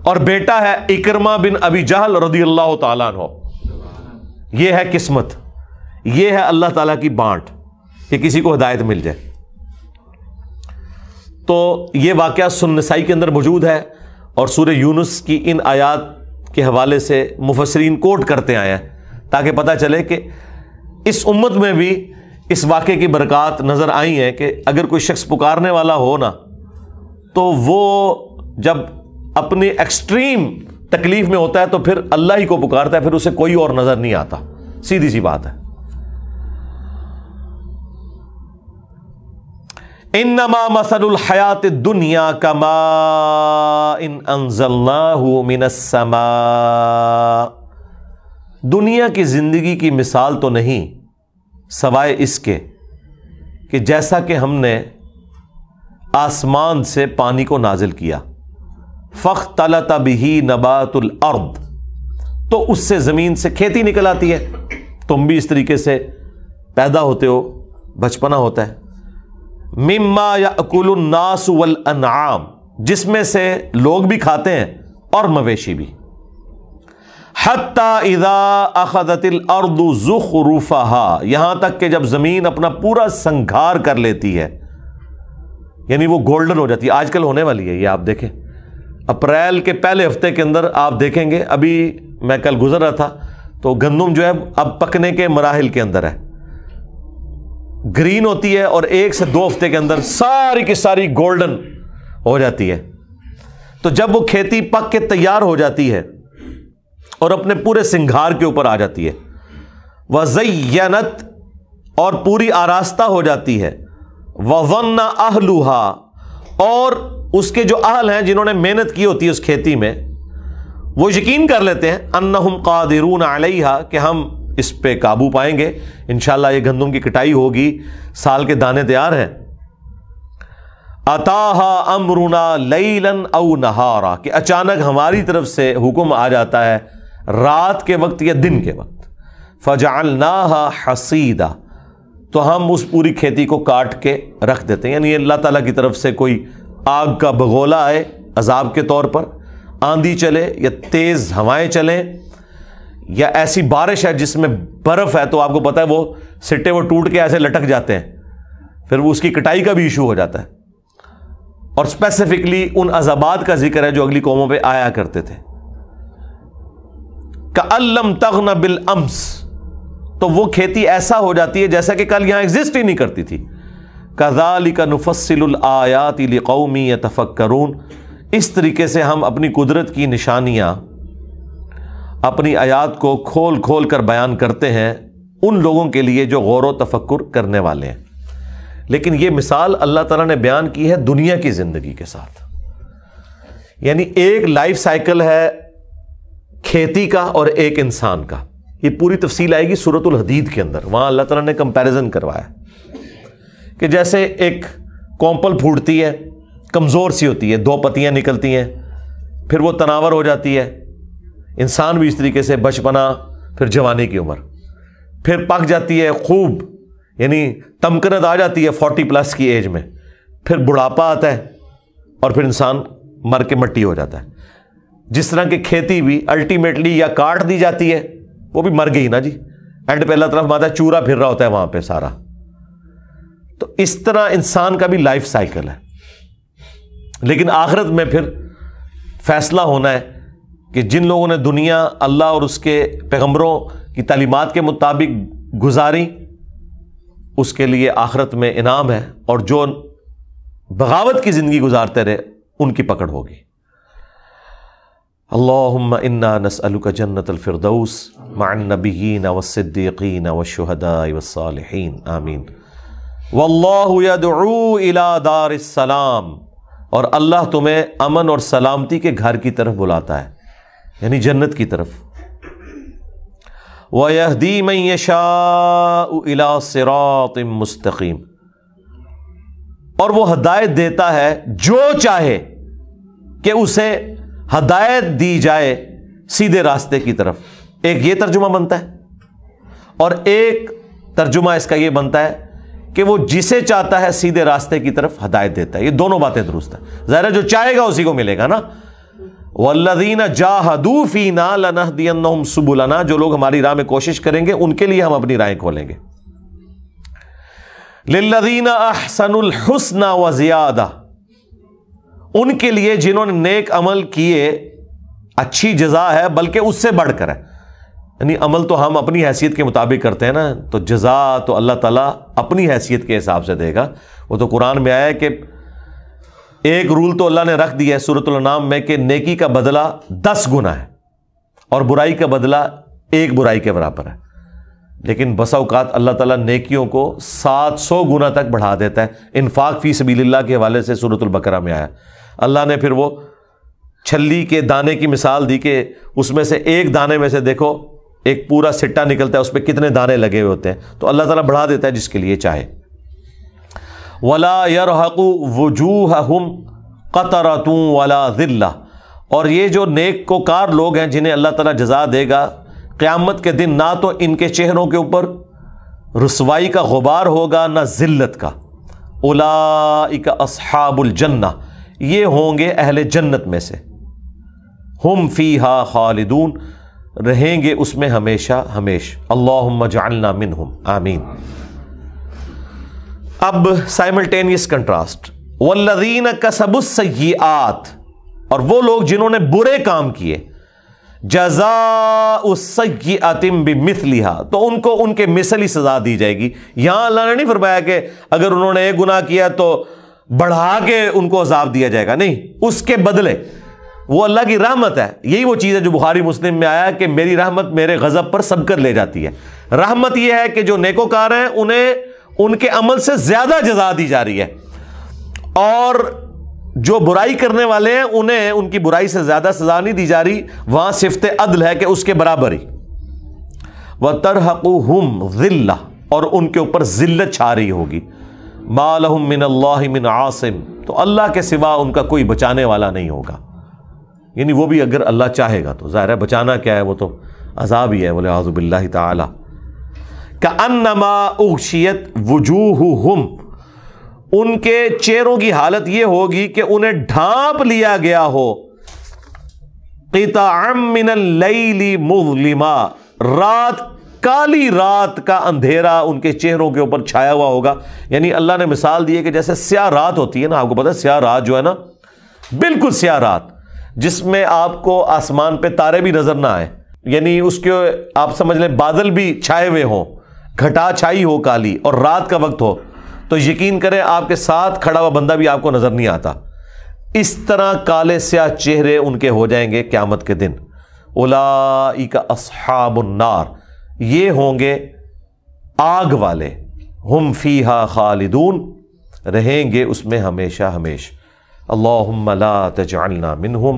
और बेटा है इकरमा बिन अबी जहल रदी अल्लाह तहो यह है किस्मत यह है अल्लाह ताला की बांट कि किसी को हिदायत मिल जाए तो यह वाक़ सुनसाई के अंदर मौजूद है और सूर्य यूनुस की इन आयात के हवाले से मुफसरीन कोट करते आए हैं ताकि पता चले कि इस उम्मत में भी इस वाक़े की बरक़ात नज़र आई हैं कि अगर कोई शख्स पुकारने वाला हो ना तो वो जब अपनी एक्सट्रीम तकलीफ़ में होता है तो फिर अल्लाह ही को पुकारता है फिर उसे कोई और नज़र नहीं आता सीधी सी बात है इन नमा मसल हयात दुनिया का मा इन दुनिया की ज़िंदगी की मिसाल तो नहीं सवाए इसके कि जैसा कि हमने आसमान से पानी को नाजिल किया फ़ख तला तबही नबातुल अर्द तो उससे ज़मीन से खेती निकल आती है तुम भी इस तरीके से पैदा होते हो बचपना होता है मिम्मा या अकुलनास वल अनाम जिसमें से लोग भी खाते हैं और मवेशी भी हता इदा अखदतिल अर्दु जुख रूफाहा यहां तक कि जब ज़मीन अपना पूरा संघार कर लेती है यानी वो गोल्डन हो जाती है आजकल होने वाली है ये आप देखें अप्रैल के पहले हफ्ते के अंदर आप देखेंगे अभी मैं कल गुजर रहा था तो गंदुम जो है अब पकने के मराहल के अंदर है ग्रीन होती है और एक से दो हफ्ते के अंदर सारी की सारी गोल्डन हो जाती है तो जब वो खेती पक के तैयार हो जाती है और अपने पूरे सिंघार के ऊपर आ जाती है वजयनत और पूरी आरास्ता हो जाती है वन आहलूहा और उसके जो अहल हैं जिन्होंने मेहनत की होती है उस खेती में वो यकीन कर लेते हैं अन्ना हम कादिरून अलैहा कि हम इस पे काबू पाएंगे इन ये गंदम की कटाई होगी साल के दाने तैयार हैं अताहा अमरुना लईलन औ नहारा कि अचानक हमारी तरफ से हुक्म आ जाता है रात के वक्त या दिन के वक्त ना हसीदा तो हम उस पूरी खेती को काट के रख देते हैं यानी अल्लाह ताला की तरफ से कोई आग का भगोला आए अजाब के तौर पर आंधी चले या तेज़ हवाएं चलें या ऐसी बारिश है जिसमें बर्फ़ है तो आपको पता है वो सिट्टे वो टूट के ऐसे लटक जाते हैं फिर वो उसकी कटाई का भी इशू हो जाता है और स्पेसिफिकली उन अजाबात का जिक्र है जो अगली कौमों पे आया करते थे का तगन बिल अम्स तो वो खेती ऐसा हो जाती है जैसा कि कल यहां एग्जिस्ट ही नहीं करती थी कदाली का नुफसल आयात कौमी या तफक् इस तरीके से हम अपनी कुदरत की निशानियां अपनी आयात को खोल खोल कर बयान करते हैं उन लोगों के लिए जो गौर व तफक्र करने वाले हैं लेकिन यह मिसाल अल्लाह तला ने बयान की है दुनिया की ज़िंदगी के साथ यानी एक लाइफ साइकिल है खेती का और एक इंसान का ये पूरी तफसील आएगी सूरतुल हदीद के अंदर वहाँ अल्लाह तला ने कंपेरिजन करवाया कि जैसे एक कॉम्पल फूटती है कमज़ोर सी होती है दो पतियाँ निकलती हैं फिर वो तनावर हो जाती है इंसान भी इस तरीके से बचपना फिर जवानी की उम्र फिर पक जाती है खूब यानी तमकनत आ जाती है फोर्टी प्लस की एज में फिर बुढ़ापा आता है और फिर इंसान मर के मट्टी हो जाता है जिस तरह की खेती भी अल्टीमेटली या काट दी जाती है वो भी मर गई ना जी एंड पहला तरफ माता चूरा फिर रहा होता है वहां पे सारा तो इस तरह इंसान का भी लाइफ साइकिल है लेकिन आखिरत में फिर फैसला होना है कि जिन लोगों ने दुनिया अल्लाह और उसके पैगम्बरों की तालीमत के मुताबिक गुजारी उसके लिए आखरत में इनाम है और जो बगावत की ज़िंदगी गुजारते रहे उनकी पकड़ होगी अल्लाम इन्ना नसअलुका जन्नत अलफ़िरदौस मानबीन वसद्दीकीन वशहदा वसालहीन आमीन वल्लादारसलाम और अल्लाह तुम्हें अमन और सलामती के घर की तरफ बुलाता है यानी जन्नत की तरफ वहदी मैं शाह सिरात मुस्तकीम और वो हदायत देता है जो चाहे कि उसे हदायत दी जाए सीधे रास्ते की तरफ एक ये तर्जुमा बनता है और एक तर्जुमा इसका ये बनता है कि वो जिसे चाहता है सीधे रास्ते की तरफ हदायत देता है ये दोनों बातें दुरुस्त है जहरा जो चाहेगा उसी को मिलेगा ना वल्लदीना जाहदूफीना लनहदीन सुबुलाना जो लोग हमारी राह में कोशिश करेंगे उनके लिए हम अपनी राय खोलेंगे लिल्लदीना अहसनुल व ज़ियादा उनके लिए जिन्होंने नेक अमल किए अच्छी जजा है बल्कि उससे बढ़कर है यानी अमल तो हम अपनी हैसियत के मुताबिक करते हैं ना तो जजा तो अल्लाह ताला अपनी हैसियत के हिसाब से देगा वो तो कुरान में आया है कि एक रूल तो अल्लाह ने रख दिया है सूरतनाम में कि नेकी का बदला दस गुना है और बुराई का बदला एक बुराई के बराबर है लेकिन बसाओकात अल्लाह ताला नेकियों को 700 गुना तक बढ़ा देता है इनफाक फ़ी सबील्ला के हवाले से सूरतुल बकरा में आया अल्लाह ने फिर वो छल्ली के दाने की मिसाल दी कि उसमें से एक दाने में से देखो एक पूरा सिट्टा निकलता है उस पर कितने दाने लगे हुए होते हैं तो अल्लाह ताला बढ़ा देता है जिसके लिए चाहे वला यरहकु वजूह हम कतरतू वला ज़िल्ला और ये जो नेक कोकार लोग हैं जिन्हें अल्लाह ताला जजा देगा क़्यामत के दिन ना तो इनके चेहरों के ऊपर रसवाई का गुबार होगा ना ज़िल्लत का उलाइका असहाबुल जन्ना ये होंगे अहल जन्नत में से हम फ़ी हा खालिदून रहेंगे उसमें हमेशा हमेश अल्लाह जालना मिन हम आमीन अब साइमल्टेनियस कंट्रास्ट वल्लदीन कसबुसयात और वो लोग जिन्होंने बुरे काम किए भी मिथ लिहा तो उनको उनके मिसली सजा दी जाएगी यहां अल्लाह ने नहीं फरमाया कि अगर उन्होंने एक गुना किया तो बढ़ा के उनको अजाब दिया जाएगा नहीं उसके बदले वो अल्लाह की रहमत है यही वो चीज़ है जो बुखारी मुस्लिम में आया कि मेरी रहमत मेरे गज़ब पर सबकर ले जाती है रहमत यह है कि जो नेकोकार हैं उन्हें उनके अमल से ज़्यादा जजा दी जा रही है और जो बुराई करने वाले हैं उन्हें उनकी बुराई से ज़्यादा सजा नहीं दी जा रही वहां सिफत अदल है कि उसके बराबर ही व तरह और उनके ऊपर जिल्लत छा रही होगी मालहम मिन अल्लाह मिन आसिम तो अल्लाह के सिवा उनका कोई बचाने वाला नहीं होगा यानी वो भी अगर अल्लाह चाहेगा तो ज़ाहिर है बचाना क्या है वो तो अजाब ही है बोले आज़ुबिल्ला ताला का अन्नमा उशियत वजूह हम उनके चेहरों की हालत ये होगी कि उन्हें ढांप लिया गया हो किता मिनल मुजलिमा रात काली रात का अंधेरा उनके चेहरों के ऊपर छाया हुआ होगा यानी अल्लाह ने मिसाल दी है कि जैसे स्या रात होती है ना आपको पता है स्या रात जो है ना बिल्कुल स्या रात जिसमें आपको आसमान पे तारे भी नज़र ना आए यानी उसके आप समझ लें बादल भी छाए हुए हों घटा छाई हो काली और रात का वक्त हो तो यकीन करें आपके साथ खड़ा हुआ बंदा भी आपको नज़र नहीं आता इस तरह काले स्या चेहरे उनके हो जाएंगे क्यामत के दिन ओलाई का असहाबुन्नार ये होंगे आग वाले हम फ़ीहा खालिदून रहेंगे उसमें हमेशा हमेश अल्ला ला तजअलना अल्ला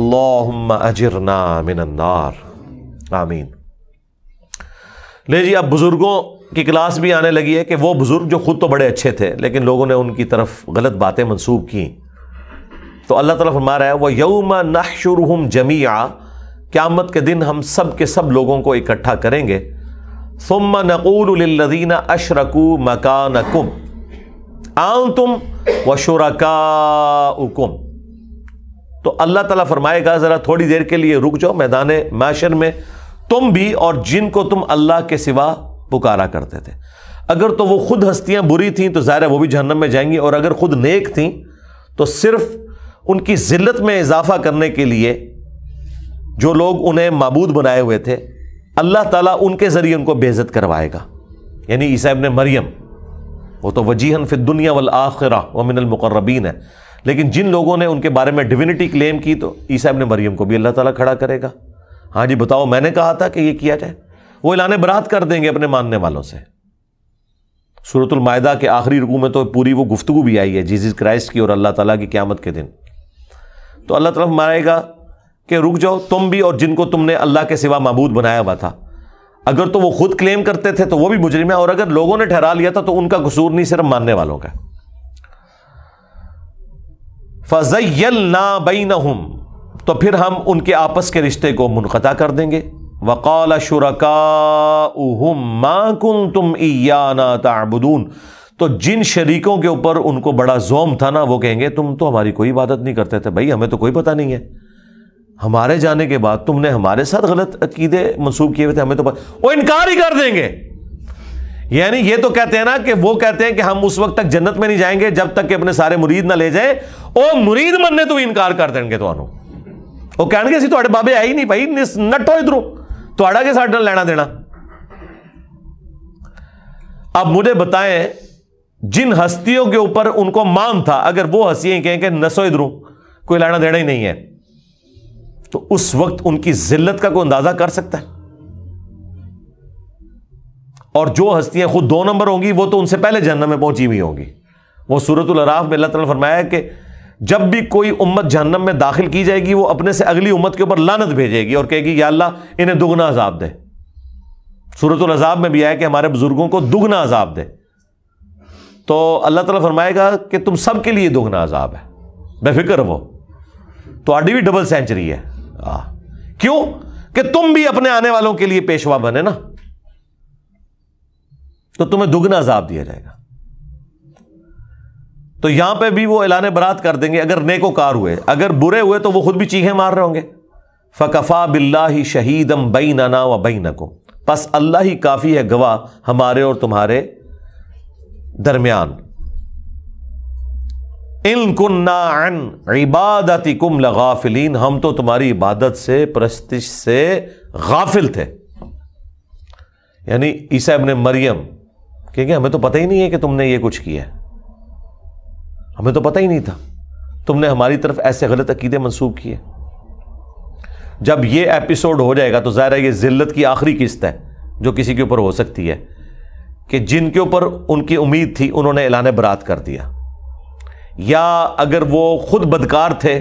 अल्लाहुम्मा अजरना मिनंदार आमीन ले जी अब बुज़ुर्गों की क्लास भी आने लगी है कि वो बुज़ुर्ग जो ख़ुद तो बड़े अच्छे थे लेकिन लोगों ने उनकी तरफ गलत बातें मंसूब की तो अल्लाह तरफ फरमा रहा है वह यौम नहशुरहुम जमिया क़्यामत के दिन हम सब के सब लोगों को इकट्ठा करेंगे सुम नकूलदीन अशरकू मकान कुम आम तुम वशुरकाकुम तो अल्लाह ताला फरमाएगा ज़रा थोड़ी देर के लिए रुक जाओ मैदान माशर में तुम भी और जिनको तुम अल्लाह के सिवा पुकारा करते थे अगर तो वो खुद हस्तियां बुरी थीं तो ज़ाहिर है वो भी जहन्नम में जाएंगी और अगर खुद नेक थीं तो सिर्फ उनकी ज़िल्लत में इजाफा करने के लिए जो लोग उन्हें मबूद बनाए हुए थे अल्लाह ताला उनके ज़रिए उनको बेज़त करवाएगा यानी ईसा ने मरियम वो तो वजीहन फिर दुनिया वल आखिरा व है लेकिन जिन लोगों ने उनके बारे में डिविनिटी क्लेम की तो ईसा ने मरियम को भी अल्लाह ताला खड़ा करेगा हाँ जी बताओ मैंने कहा था कि ये किया जाए वो ऐलान बरात कर देंगे अपने मानने वालों से सूरतलमायदा के आखिरी रुकू में तो पूरी वो गुफ्तु भी आई है जीसस क्राइस्ट की और अल्लाह ताला की क्यामत के दिन तो अल्लाह तला मारेगा कि रुक जाओ तुम भी और जिनको तुमने अल्लाह के सिवा मबूद बनाया हुआ था अगर तो वो खुद क्लेम करते थे तो वो भी मुजरिम है और अगर लोगों ने ठहरा लिया था तो उनका कसूर नहीं सिर्फ मानने वालों का फजैल ना बीन तो फिर हम उनके आपस के रिश्ते को मुनखता कर देंगे वकाल शुरका मां कुन तुम ना ताबुदून तो जिन शरीकों के ऊपर उनको बड़ा जोम था ना वो कहेंगे तुम तो हमारी कोई इबादत नहीं करते थे भाई हमें तो कोई पता नहीं है हमारे जाने के बाद तुमने हमारे साथ गलत अकीदे मनसूब किए हुए थे हमें तो वो इनकार ही कर देंगे यानी ये तो कहते हैं ना कि वो कहते हैं कि हम उस वक्त तक जन्नत में नहीं जाएंगे जब तक कि अपने सारे मुरीद ना ले जाए ओ मुरीद मनने तो इनकार कर देंगे तो कहे तो बाबे ਤੁਹਾਡੇ ਬਾਬੇ ਆਈ ਨਹੀਂ ਭਾਈ ਨਟੋ ਇਧਰੋਂ ਤੁਹਾਡਾ ਕੇ ਸਾਡੇ अब मुझे बताएं जिन हस्तियों के ऊपर उनको मान था अगर वो हंसी कहें कि नसो इधरों कोई लेना देना ही नहीं है तो उस वक्त उनकी जिल्लत का कोई अंदाजा कर सकता है और जो हस्तियां खुद दो नंबर होंगी वो तो उनसे पहले जहन्नम में पहुंची हुई होंगी वह सूरत अराफ में अल्लाह तला फरमाया कि जब भी कोई उम्मत जहन्नम में दाखिल की जाएगी वो अपने से अगली उम्मत के ऊपर लानत भेजेगी और कहेगी या अल्लाह इन्हें दुगना अजाब दे सूरत अजाब में भी आया कि हमारे बुजुर्गों को दुगना अजाब दे तो अल्लाह तला फरमाएगा कि तुम सबके लिए दुगना अजाब है बेफिक्र वो तो आडी भी डबल सेंचुरी है आ, क्यों कि तुम भी अपने आने वालों के लिए पेशवा बने ना तो तुम्हें दुगना अजाब दिया जाएगा तो यहां पे भी वो ऐलान बरात कर देंगे अगर नेकोकार हुए अगर बुरे हुए तो वो खुद भी चीखें मार रहे होंगे फ़कफ़ा बिल्ला ही शहीदम बई नाना व बई नको बस अल्लाह ही काफ़ी है गवाह हमारे और तुम्हारे दरमियान इनकुन्नान हम तो तुम्हारी इबादत से प्रस्तिश से गाफिल थे यानी ईसा ने मरियम क्योंकि हमें तो पता ही नहीं है कि तुमने ये कुछ किया है हमें तो पता ही नहीं था तुमने हमारी तरफ ऐसे गलत अकीदे मनसूख किए जब यह एपिसोड हो जाएगा तो ज़ाहिर है ये जिल्लत की आखिरी किस्त है जो किसी के ऊपर हो सकती है कि जिनके ऊपर उनकी उम्मीद थी उन्होंने ऐलान बरात कर दिया या अगर वो खुद बदकार थे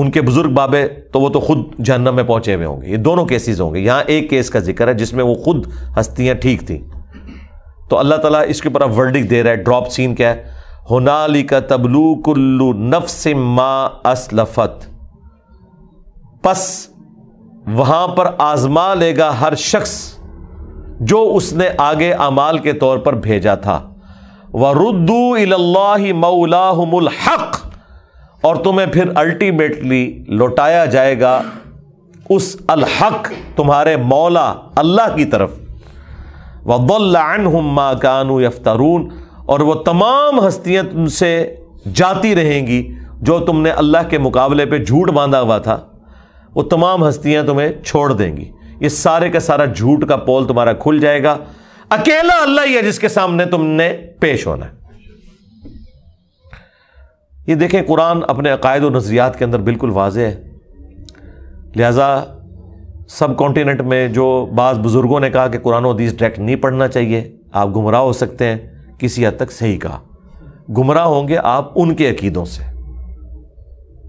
उनके बुजुर्ग बाबे तो वो तो खुद जहन्नम में पहुंचे हुए होंगे ये दोनों केसेस होंगे यहां एक केस का जिक्र है जिसमें वो खुद हस्तियां ठीक थी तो अल्लाह ताला इसके ऊपर अब वर्डिक दे रहा है ड्रॉप सीन क्या है होनाली का तबलू कुल्लू नफ्स मा असलफत पस वहां पर आजमा लेगा हर शख्स जो उसने आगे अमाल के तौर पर भेजा था वरुद्दू मौलाहमुल हक और तुम्हें फिर अल्टीमेटली लौटाया जाएगा उस अलहक तुम्हारे मौला अल्लाह की तरफ वदल्लामा कानू यफ्तारून और वह तमाम हस्तियाँ तुमसे जाती रहेंगी जो तुमने अल्लाह के मुकाबले पर झूठ बांधा हुआ था वो तमाम हस्तियाँ तुम्हें छोड़ देंगी ये सारे का सारा झूठ का पोल तुम्हारा खुल जाएगा अकेला अल्लाह ही है जिसके सामने तुमने पेश होना है ये देखें कुरान अपने अकायद और नज़रियात के अंदर बिल्कुल वाज है लिहाजा सब कॉन्टीनेंट में जो बाज़ बुज़ुर्गों ने कहा कि कुरान हदीस डायरेक्ट नहीं पढ़ना चाहिए आप गुमराह हो सकते हैं किसी हद तक सही कहा गुमराह होंगे आप उनके अकीदों से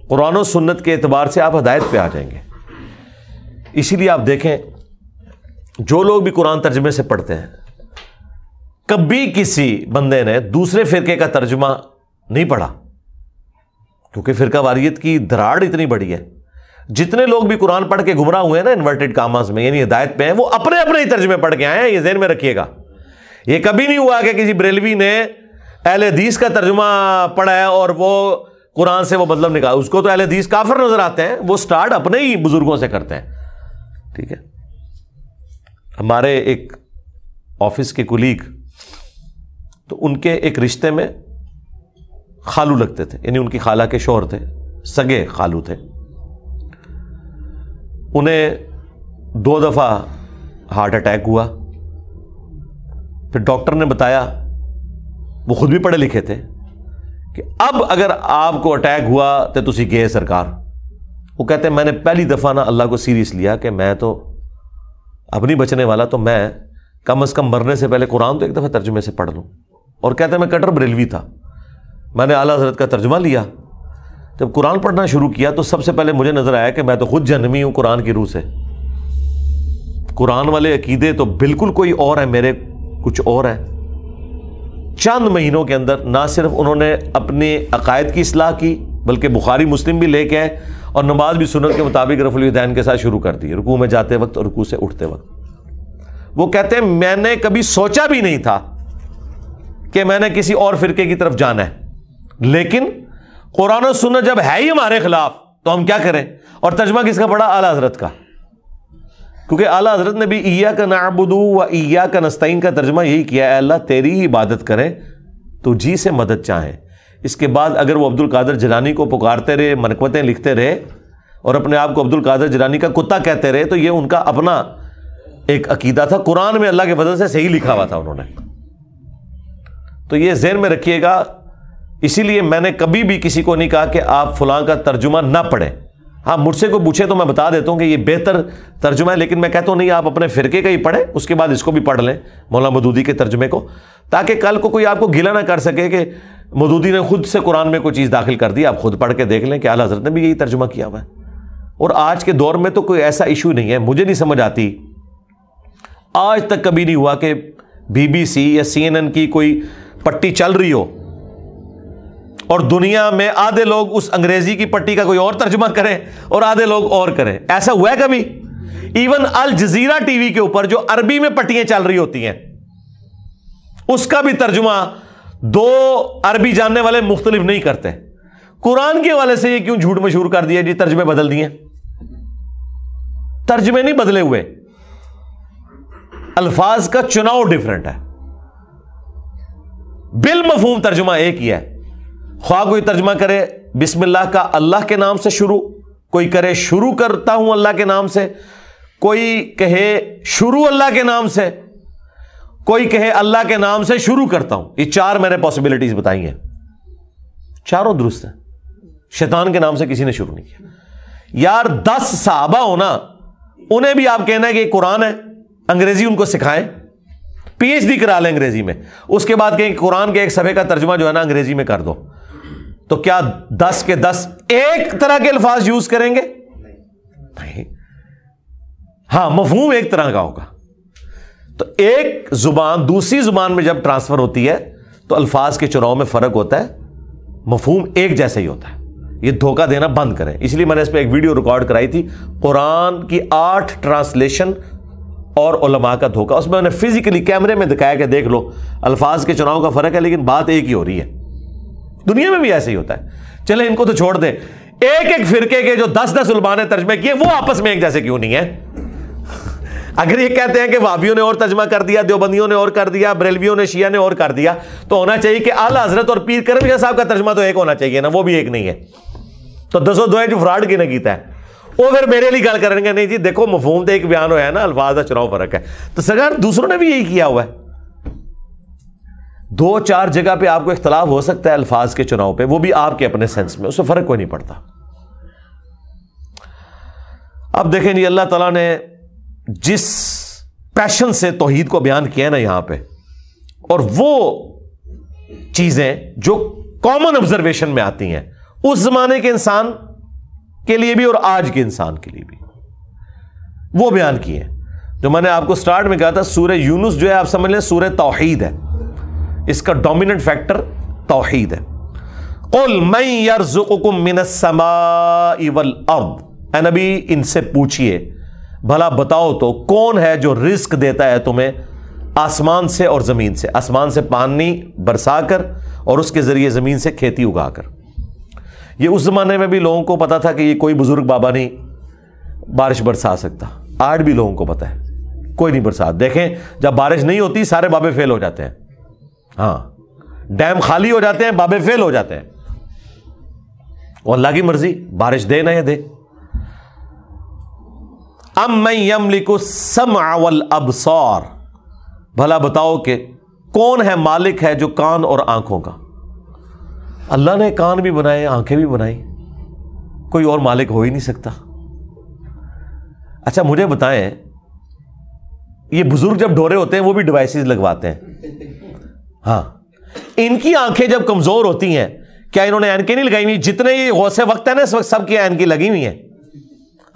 कुरान और सुन्नत के अतबार से आप हदायत पर आ जाएंगे इसीलिए आप देखें जो लोग भी कुरान तर्जमे से पढ़ते हैं कभी किसी बंदे ने दूसरे फिरके का तर्जुमा नहीं पढ़ा क्योंकि फिरका वारियत की दराड़ इतनी बड़ी है जितने लोग भी कुरान पढ़ के घुमरा हुए हैं ना इन्वर्टेड कामाज में यानी हिदायत पे हैं वो अपने अपने ही तर्जमे पढ़ के आए हैं ये जहन में रखिएगा ये कभी नहीं हुआ कि किसी बरेलवी ने एल हदीस का तर्जुमा पढ़ा है और वो कुरान से वो मतलब निकाल उसको तो एल हदीस काफर नजर आते हैं वो स्टार्ट अपने ही बुजुर्गों से करते हैं ठीक है हमारे एक ऑफिस के कुलीग तो उनके एक रिश्ते में खालू लगते थे यानी उनकी खाला के शोर थे सगे खालू थे उन्हें दो दफ़ा हार्ट अटैक हुआ फिर डॉक्टर ने बताया वो खुद भी पढ़े लिखे थे कि अब अगर आपको अटैक हुआ तो तुम गए सरकार वो कहते हैं मैंने पहली दफ़ा ना अल्लाह को सीरियस लिया कि मैं तो अब नहीं बचने वाला तो मैं कम अज़ कम मरने से पहले कुरान तो एक दफ़ा तर्जुमे से पढ़ लूँ और कहते हैं मैं कटर बरेलवी था मैंने आला हजरत का तर्जमा लिया जब कुरान पढ़ना शुरू किया तो सबसे पहले मुझे नज़र आया कि मैं तो खुद जन्मी हूँ कुरान की रूह से कुरान वाले अकीदे तो बिल्कुल कोई और है मेरे कुछ और हैं चंद महीनों के अंदर ना सिर्फ उन्होंने अपने अकायद की असलाह की बल्कि बुखारी मुस्लिम भी लेके आए और नमाज भी सुनत के मुताबिक रफुलदैन के साथ शुरू कर दी रुकू में जाते वक्त और रुकू से उठते वक्त वो कहते हैं मैंने कभी सोचा भी नहीं था कि मैंने किसी और फिरके की तरफ जाना है लेकिन कुरान और सुन्नत जब है ही हमारे खिलाफ तो हम क्या करें और तर्जमा किसका पड़ा आला हजरत का क्योंकि आला हजरत ने भी ईया का नाबुदू व ईया का नस्तीन का तर्जमा यही किया है अल्लाह तेरी ही इबादत करें तो जी से मदद चाहें इसके बाद अगर वो अब्दुल कादर जलानी को पुकारते रहे मनकवतें लिखते रहे और अपने आप को अब्दुल कादर जलानी का कुत्ता कहते रहे तो ये उनका अपना एक अकीदा था कुरान में अल्लाह के फजल से सही लिखा हुआ था उन्होंने तो ये जहन में रखिएगा इसीलिए मैंने कभी भी किसी को नहीं कहा कि आप फलां का तर्जुमा ना पढ़ें हाँ मुझसे को पूछे तो मैं बता देता हूँ कि ये बेहतर तर्जुमा है लेकिन मैं कहता हूँ नहीं आप अपने फ़िरके का ही पढ़ें उसके बाद इसको भी पढ़ लें मौला मदूदी के तर्जुमे को ताकि कल को कोई आपको गिला ना कर सके कि मदूदी ने खुद से कुरान में कोई चीज़ दाखिल कर दी आप खुद पढ़ के देख लें कि आला हजरत ने भी यही तर्जुमा किया हुआ है और आज के दौर में तो कोई ऐसा इशू नहीं है मुझे नहीं समझ आती आज तक कभी नहीं हुआ कि सी या एन की कोई पट्टी चल रही हो और दुनिया में आधे लोग उस अंग्रेजी की पट्टी का कोई और तर्जमा करें और आधे लोग और करें ऐसा हुआ है कभी इवन अल जजीरा टीवी के ऊपर जो अरबी में पट्टियां चल रही होती हैं उसका भी तर्जुमा दो अरबी जानने वाले मुख्तलिफ नहीं करते कुरान के वाले से ये क्यों झूठ मशहूर कर दिया जी तर्जमे बदल दिए तर्जमे नहीं बदले हुए अल्फाज का चुनाव डिफरेंट है बिल मफहूम तर्जुमा एक ही है ख्वा कोई तर्जमा करे बिस्मिल्लाह का अल्लाह के नाम से शुरू कोई करे शुरू करता हूं अल्लाह के नाम से कोई कहे शुरू अल्लाह के नाम से कोई कहे अल्लाह के नाम से शुरू करता हूं ये चार मैंने पॉसिबिलिटीज बताई हैं चारों दुरुस्त है शैतान के नाम से किसी ने शुरू नहीं किया यार दस साहबा होना उन्हें भी आप कहना है कि कुरान है अंग्रेजी उनको सिखाएं पीएचडी करा लें अंग्रेजी में उसके बाद कहीं कुरान के एक सफ़े का तर्जुमा जो है ना अंग्रेजी में कर दो तो क्या दस के दस एक तरह के अल्फाज यूज करेंगे नहीं हां मफहूम एक तरह का होगा तो एक जुबान दूसरी जुबान में जब ट्रांसफर होती है तो अल्फाज के चुनाव में फर्क होता है मफहूम एक जैसा ही होता है ये धोखा देना बंद करें इसलिए मैंने इस पर एक वीडियो रिकॉर्ड कराई थी कुरान की आठ ट्रांसलेशन और उलमा का धोखा उसमें उन्होंने फिजिकली कैमरे में दिखाया कि देख लो अल्फाज के चुनाव का फ़र्क है लेकिन बात एक ही हो रही है दुनिया में भी ऐसे ही होता है चले इनको तो छोड़ दे एक एक फिरके के जो दस दस उलमा ने तर्जमे किए वो आपस में एक जैसे क्यों नहीं है अगर ये कहते हैं कि वाबियों ने और तर्जमा कर दिया देवबंदियों ने और कर दिया बरेलवियों ने शिया ने और कर दिया तो होना चाहिए कि आला हजरत और पीर करम शाह साहब का तर्जमा तो एक होना चाहिए ना वो भी एक नहीं है तो दसो दो जो फ्रॉड की नगीता है वो फिर मेरे लिए गल कर नहीं जी देखो मफहूम तो एक बयान होया ना अल्फाज का चुनाव फर्क है तो सगर दूसरों ने भी यही किया हुआ है दो चार जगह पे आपको इख्तलाफ हो सकता है अल्फाज के चुनाव पे वो भी आपके अपने सेंस में उससे फर्क कोई नहीं पड़ता अब देखें जी अल्लाह तला ने जिस पैशन से तोहहीद को बयान किया ना यहां पर और वो चीजें जो कॉमन ऑब्जर्वेशन में आती हैं उस जमाने के इंसान के लिए भी और आज के इंसान के लिए भी वो बयान किए जो तो मैंने आपको स्टार्ट में कहा था सूर्य यूनुस जो है आप समझ लें सूर्य तोहहीद है इसका डोमिनेंट फैक्टर तोहहीद है कुल मैं अब अर्द नबी इनसे पूछिए भला बताओ तो कौन है जो रिस्क देता है तुम्हें आसमान से और ज़मीन से आसमान से पानी बरसाकर और उसके ज़रिए ज़मीन से खेती उगाकर ये उस ज़माने में भी लोगों को पता था कि ये कोई बुज़ुर्ग बाबा नहीं बारिश बरसा सकता आज भी लोगों को पता है कोई नहीं बरसात देखें जब बारिश नहीं होती सारे बाबे फेल हो जाते हैं हाँ डैम खाली हो जाते हैं बाबे फेल हो जाते हैं और अल्लाह की मर्जी बारिश दे ना या दे अम मैं यम लिखो सम आवल अबसौर भला बताओ कि कौन है मालिक है जो कान और आंखों का अल्लाह ने कान भी बनाए आंखें भी बनाई कोई और मालिक हो ही नहीं सकता अच्छा मुझे बताएं ये बुजुर्ग जब ढोरे होते हैं वो भी डिवाइसेस लगवाते हैं हाँ इनकी आंखें जब कमजोर होती हैं क्या इन्होंने एनके नहीं लगाई हुई जितने ये गौसे वक्त है ना इस वक्त सबकी एनके लगी हुई हैं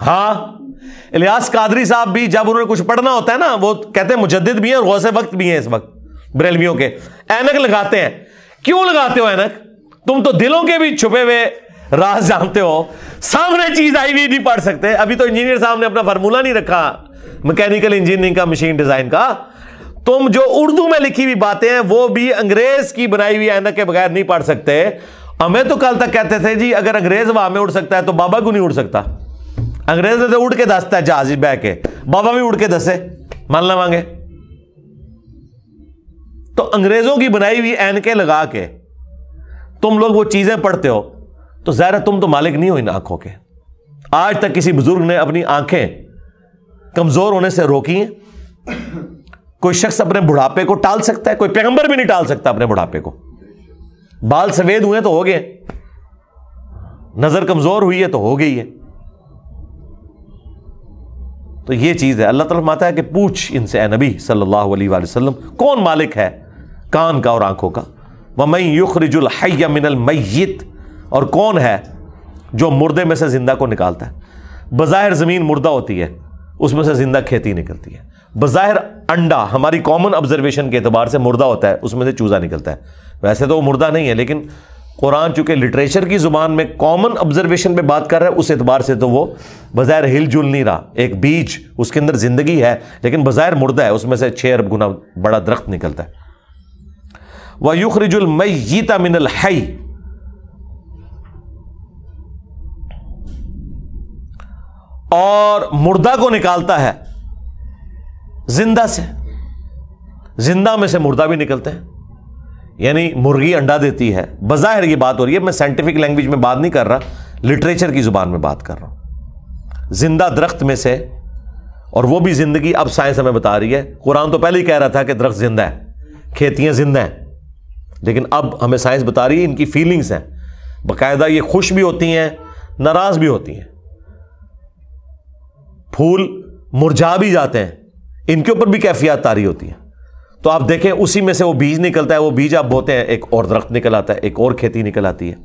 हाँ इलियास कादरी साहब भी जब उन्होंने कुछ पढ़ना होता है ना वो कहते हैं मुजद्द भी हैं और गौसे वक्त भी हैं इस वक्त बरेलवियों के एनक लगाते हैं क्यों लगाते हो एनक तुम तो दिलों के भी छुपे हुए राज जानते हो सामने चीज आई हुई नहीं पढ़ सकते अभी तो इंजीनियर साहब ने अपना फार्मूला नहीं रखा मैकेनिकल इंजीनियरिंग का मशीन डिजाइन का तुम जो उर्दू में लिखी हुई बातें हैं वो भी अंग्रेज की बनाई हुई आइंदा के बगैर नहीं पढ़ सकते हमें तो कल तक कहते थे जी अगर अंग्रेज वहां में उड़ सकता है तो बाबा क्यों नहीं उड़ सकता अंग्रेज ने तो उड़ के दसता है जहाज बह के बाबा भी उड़ के दसे मान ला मांगे तो अंग्रेजों की बनाई हुई एनके लगा के तुम लोग वो चीज़ें पढ़ते हो तो जहरा तुम तो मालिक नहीं हो इन आंखों के आज तक किसी बुजुर्ग ने अपनी आंखें कमज़ोर होने से रोकी हैं कोई शख्स अपने बुढ़ापे को टाल सकता है कोई पैगंबर भी नहीं टाल सकता अपने बुढ़ापे को बाल सफेद हुए तो हो गए नजर कमजोर हुई है तो हो गई है तो ये चीज है अल्लाह तला माता है कि पूछ इनसे नबी सल्लल्लाहु अलैहि वसल्लम कौन मालिक है कान का और आंखों का वमई युखरिजुल हैया मिनल मैत और कौन है जो मुर्दे में से जिंदा को निकालता है बज़ाहिर ज़मीन मुर्दा होती है उसमें से जिंदा खेती निकलती है बज़ाहिर अंडा हमारी कॉमन ऑब्जर्वेशन के अतबार से मुर्दा होता है उसमें से चूज़ा निकलता है वैसे तो वो मुर्दा नहीं है लेकिन कुरान चूँकि लिटरेचर की ज़ुबान में कॉमन ऑब्जर्वेशन में बात कर रहा है उस एतबार से तो वो बज़ाहिर हिल जुल नहीं रहा एक बीज उसके अंदर ज़िंदगी है लेकिन बज़ाहिर मुर्दा है उसमें से छः अरब गुना बड़ा दरख्त निकलता है व युखरिजुल गीता मिनल है और मुर्दा को निकालता है जिंदा से जिंदा में से मुर्दा भी निकलते हैं यानी मुर्गी अंडा देती है बज़ाहिर ये बात हो रही है मैं साइंटिफिक लैंग्वेज में बात नहीं कर रहा लिटरेचर की ज़ुबान में बात कर रहा हूं जिंदा दरख्त में से और वो भी ज़िंदगी अब साइंस हमें बता रही है कुरान तो पहले ही कह रहा था कि दरख्त जिंदा है खेतियां जिंदा हैं लेकिन अब हमें साइंस बता रही है इनकी फीलिंग्स हैं बाकायदा ये खुश भी होती हैं नाराज़ भी होती हैं फूल मुरझा भी जाते हैं इनके ऊपर भी कैफियत तारी होती है तो आप देखें उसी में से वो बीज निकलता है वो बीज आप बोते हैं एक और दरख्त निकल आता है एक और खेती निकल आती है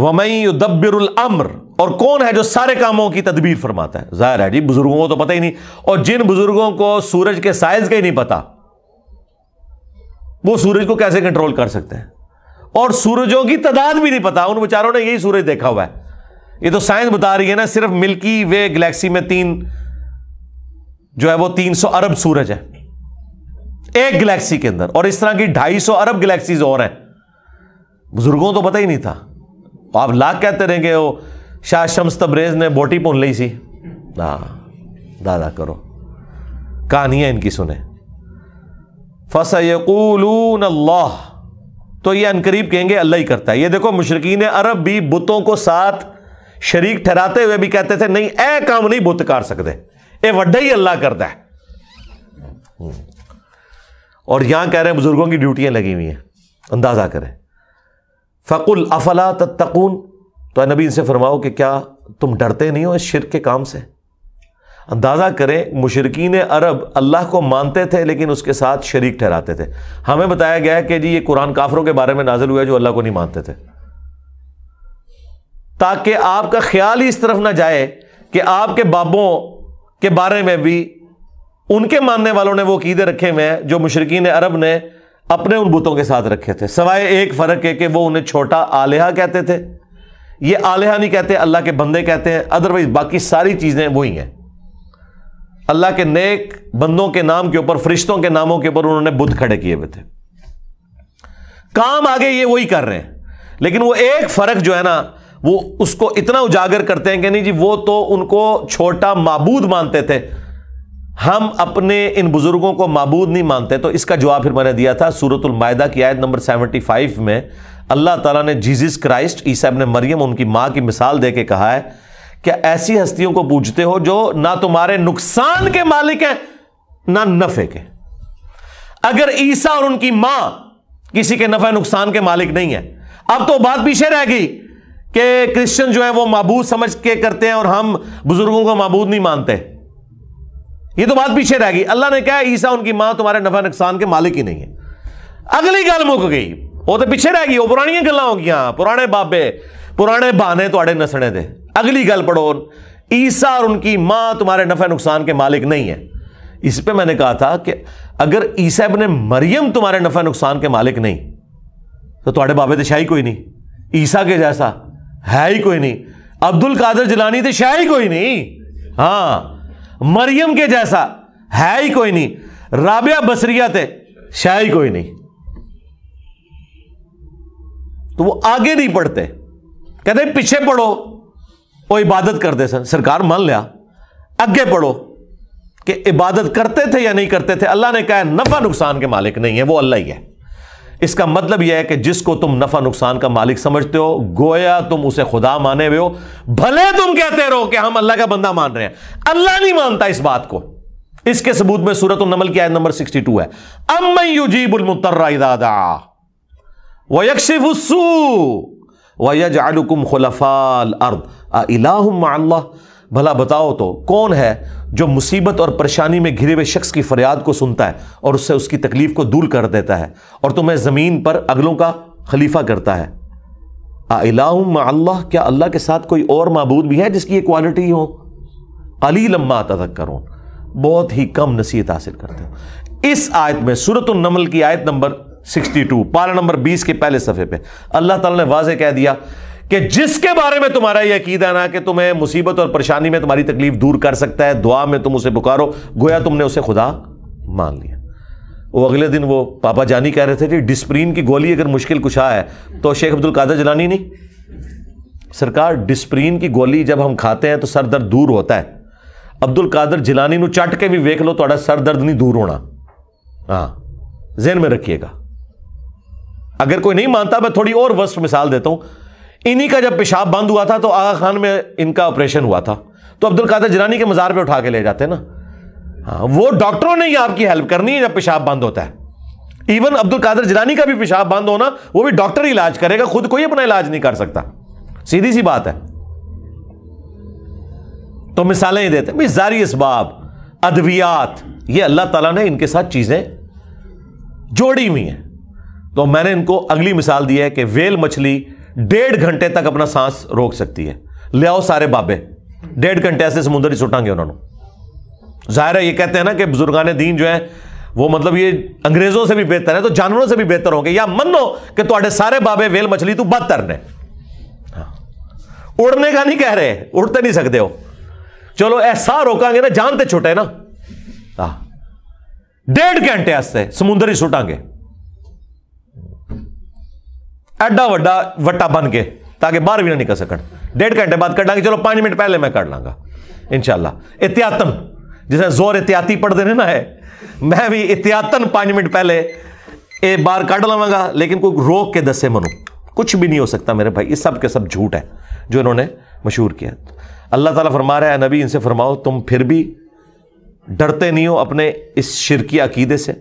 वमई अम्र और कौन है जो सारे कामों की तदबीर फरमाता है जाहिर है जी बुजुर्गों को तो पता ही नहीं और जिन बुजुर्गों को सूरज के साइज का ही नहीं पता वो सूरज को कैसे कंट्रोल कर सकते हैं और सूरजों की तादाद भी नहीं पता उन बेचारों ने यही सूरज देखा हुआ है ये तो साइंस बता रही है ना सिर्फ मिल्की वे गैलेक्सी में तीन जो है वो 300 अरब सूरज है एक गैलेक्सी के अंदर और इस तरह की 250 अरब गैलेक्सीज और हैं बुजुर्गों तो पता ही नहीं था तो आप लाख कहते रहेंगे वो शाह शम्स तब्रेज ने बोटी पुन ली सी ना दादा करो कहानियां इनकी सुने फसयकूलून अल्लाह तो ये अनकरीब कहेंगे अल्लाह ही करता है ये देखो मुशरकिन अरब भी बुतों को साथ शरीक ठहराते हुए भी कहते थे नहीं ए काम नहीं बुत कर सकते ये वड्डा ही अल्लाह करता है और यहां कह रहे हैं बुजुर्गों की ड्यूटियां लगी हुई हैं अंदाजा करें फ़कुल अफला तकून तो नबी इनसे फरमाओ कि क्या तुम डरते नहीं हो इस शिर के काम से अंदाज़ा करें मुशरकिन अरब अल्लाह को मानते थे लेकिन उसके साथ शरीक ठहराते थे हमें बताया गया है कि जी ये कुरान काफरों के बारे में नाजिल हुआ है जो अल्लाह को नहीं मानते थे ताकि आपका ख्याल ही इस तरफ ना जाए कि आपके बाबों के बारे में भी उनके मानने वालों ने वो कीदे रखे हुए हैं जो मुशरकिन अरब ने अपने उन बुतों के साथ रखे थे सवाए एक फ़र्क है कि वो उन्हें छोटा आलिहा कहते थे ये आलिहा नहीं कहते अल्लाह के बंदे कहते हैं अदरवाइज बाकी सारी चीज़ें वही हैं अल्लाह के नेक बंदों के नाम के ऊपर फरिश्तों के नामों के ऊपर उन्होंने बुद्ध खड़े किए हुए थे काम आगे ये वही कर रहे हैं लेकिन वो एक फर्क जो है ना वो उसको इतना उजागर करते हैं कि नहीं जी वो तो उनको छोटा माबूद मानते थे हम अपने इन बुजुर्गों को माबूद नहीं मानते तो इसका जवाब फिर मैंने दिया था सूरत की आयत नंबर सेवेंटी फाइव में अल्लाह तला ने जीसस क्राइस्ट ईसा ने मरियम उनकी माँ की मिसाल दे के कहा है क्या ऐसी हस्तियों को पूछते हो जो ना तुम्हारे नुकसान के मालिक हैं ना नफे के अगर ईसा और उनकी मां किसी के नफे नुकसान के मालिक नहीं है अब तो बात पीछे रह गई कि क्रिश्चियन जो है वो मबूद समझ के करते हैं और हम बुजुर्गों को मबूद नहीं मानते ये तो बात पीछे रह गई अल्लाह ने कहा ईसा उनकी मां तुम्हारे नफा नुकसान के मालिक ही नहीं है अगली गल मुक गई वो तो पीछे रह गई वो पुरानी गल् हो गई हाँ, पुराने बाबे पुराने बहाने थोड़े तो नसने थे अगली गल पढ़ो ईसा और उनकी मां तुम्हारे नफे नुकसान के मालिक नहीं है इस पे मैंने कहा था कि अगर ईसा अपने मरियम तुम्हारे नफा नुकसान के मालिक नहीं तो थोड़े बाबे तो शाही कोई नहीं ईसा के जैसा है ही कोई नहीं अब्दुल कादर जिलानी तो शाही कोई नहीं हां मरियम के जैसा है ही कोई नहीं राबिया बसरिया थे शाही कोई नहीं तो वो आगे नहीं पढ़ते कहते पीछे पढ़ो वो इबादत करते सन सरकार मान लिया अगे पढ़ो कि इबादत करते थे या नहीं करते थे अल्लाह ने कहा नफा नुकसान के मालिक नहीं है वो अल्लाह ही है इसका मतलब यह है कि जिसको तुम नफा नुकसान का मालिक समझते हो गोया तुम उसे खुदा माने हुए हो भले तुम कहते रहो कि हम अल्लाह का बंदा मान रहे हैं अल्लाह नहीं मानता इस बात को इसके सबूत में सूरत नमल की आयत नंबर 62 है अमयुजीबुलमुतर्रादा वयकशिफुसू वयजालुकुम खुलफाल अर्द अल्लाह भला बताओ तो कौन है जो मुसीबत और परेशानी में घिरे हुए शख्स की फरियाद को सुनता है और उससे उसकी तकलीफ को दूर कर देता है और तुम्हें ज़मीन पर अगलों का खलीफा करता है अल्लाह क्या अल्लाह के साथ कोई और मबूद भी है जिसकी क्वालिटी हो अली लम्मा करो बहुत ही कम नसीहत हासिल करते हो इस आयत में सूरत नमल की आयत नंबर 62 पारा नंबर 20 के पहले सफ़े पर अल्लाह ताला ने वाजे कह दिया कि जिसके बारे में तुम्हारा यह अकीदा ना कि तुम्हें मुसीबत और परेशानी में तुम्हारी तकलीफ दूर कर सकता है दुआ में तुम उसे पुकारो गोया तुमने उसे खुदा मान लिया वो अगले दिन वो पापा जानी कह रहे थे कि डिस्प्रीन की गोली अगर मुश्किल कुछ आए तो शेख अब्दुल कादर जलानी नहीं सरकार डिस्प्रीन की गोली जब हम खाते हैं तो सर दर्द दूर होता है अब्दुल कादर जिलानी चट के भी वेख लो थोड़ा सर दर्द नहीं दूर होना हाँ जहन में रखिएगा अगर कोई नहीं मानता मैं थोड़ी और वर्स्ट मिसाल देता हूं इन्हीं का जब पेशाब बंद हुआ था तो आगा खान में इनका ऑपरेशन हुआ था तो अब्दुल कादर जनानी के मज़ार पर उठा के ले जाते ना हाँ वो डॉक्टरों ने ही आपकी हेल्प करनी है जब पेशाब बंद होता है इवन अब्दुल कादर जिलानी का भी पेशाब बंद होना वो भी डॉक्टर इलाज करेगा खुद कोई अपना इलाज नहीं कर सकता सीधी सी बात है तो मिसालें ही देते भाई जारी इसबाब अद्वियात ये अल्लाह ताला ने इनके साथ चीजें जोड़ी हुई हैं तो मैंने इनको अगली मिसाल दी है कि वेल मछली डेढ़ घंटे तक सांस रोक सकती है ले आओ सारे बाबे डेढ़ घंटे ऐसे समुद्र ही सुटांगे उन्होंने जाहिर है ये कहते हैं ना कि बुजुर्गान दीन जो है वो मतलब ये अंग्रेजों से भी बेहतर है तो जानवरों से भी बेहतर होंगे या मनो कि थोड़े सारे बाबे वेल मछली तू बदतर ने हाँ। उड़ने का नहीं कह रहे उड़ते नहीं सकते हो चलो ऐसा रोकांगे ना जानते छुटे ना हाँ। डेढ़ घंटे समुद्र समुंदर ही सुटांगे एडा वा वट्टा बन के ताकि बाहर भी ना निकल सकन डेढ़ घंटे बाद कटा चलो पांच मिनट पहले मैं कट लाँगा इनशाला एहतियातन जिसने जोर एहतियाती पढ़ते हैं ना है मैं भी एहतियातन पांच मिनट पहले ये बार कड़ लवागा लेकिन कोई रोक के दसे मनु कुछ भी नहीं हो सकता मेरे भाई ये सब के सब झूठ है जो इन्होंने मशहूर किया अल्लाह ताला फरमा रहा है नबी इनसे फरमाओ तुम फिर भी डरते नहीं हो अपने इस शिरकी अकीदे से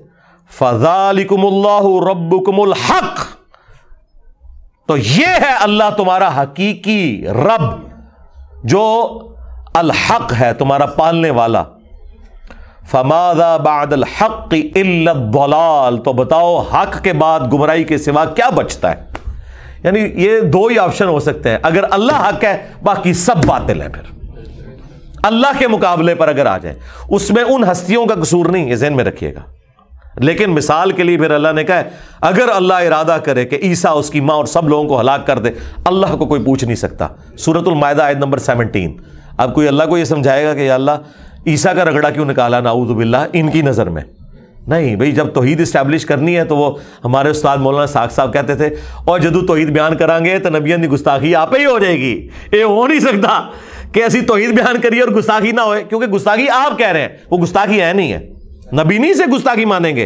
फजालिकमल रब हक़ तो यह है अल्लाह तुम्हारा हकीकी रब जो अलहक है तुम्हारा पालने वाला फमादा बाद हक दलाल तो बताओ हक के बाद गुमराई के सिवा क्या बचता है यानी ये दो ही ऑप्शन हो सकते हैं अगर अल्लाह हक है बाकी सब बातें है फिर अल्लाह के मुकाबले पर अगर आ जाए उसमें उन हस्तियों का कसूर नहीं है जहन में रखिएगा लेकिन मिसाल के लिए फिर अल्लाह ने कहा अगर अल्लाह इरादा करे कि ईसा उसकी माँ और सब लोगों को हलाक कर दे अल्लाह को कोई पूछ नहीं सकता सूरतुलमायदा आयत नंबर सेवनटीन अब कोई अल्लाह को ये समझाएगा कि अल्लाह ईसा का रगड़ा क्यों निकाला नाऊदबिल्ला इनकी नज़र में नहीं भाई जब तोहीद इस्टेब्लिश करनी है तो वो हमारे उस्ताद मौलाना साग साहब कहते थे और जदू तोहहीद बयान करांगे तो नबियन की गुस्ताखी आप ही हो जाएगी ये हो नहीं सकता कि ऐसी तोहद बयान करिए और गुस्ताखी ना होए क्योंकि गुस्ताखी आप कह रहे हैं वो गुस्ताखी है नहीं है नबीनी से गुस्ताखी मानेंगे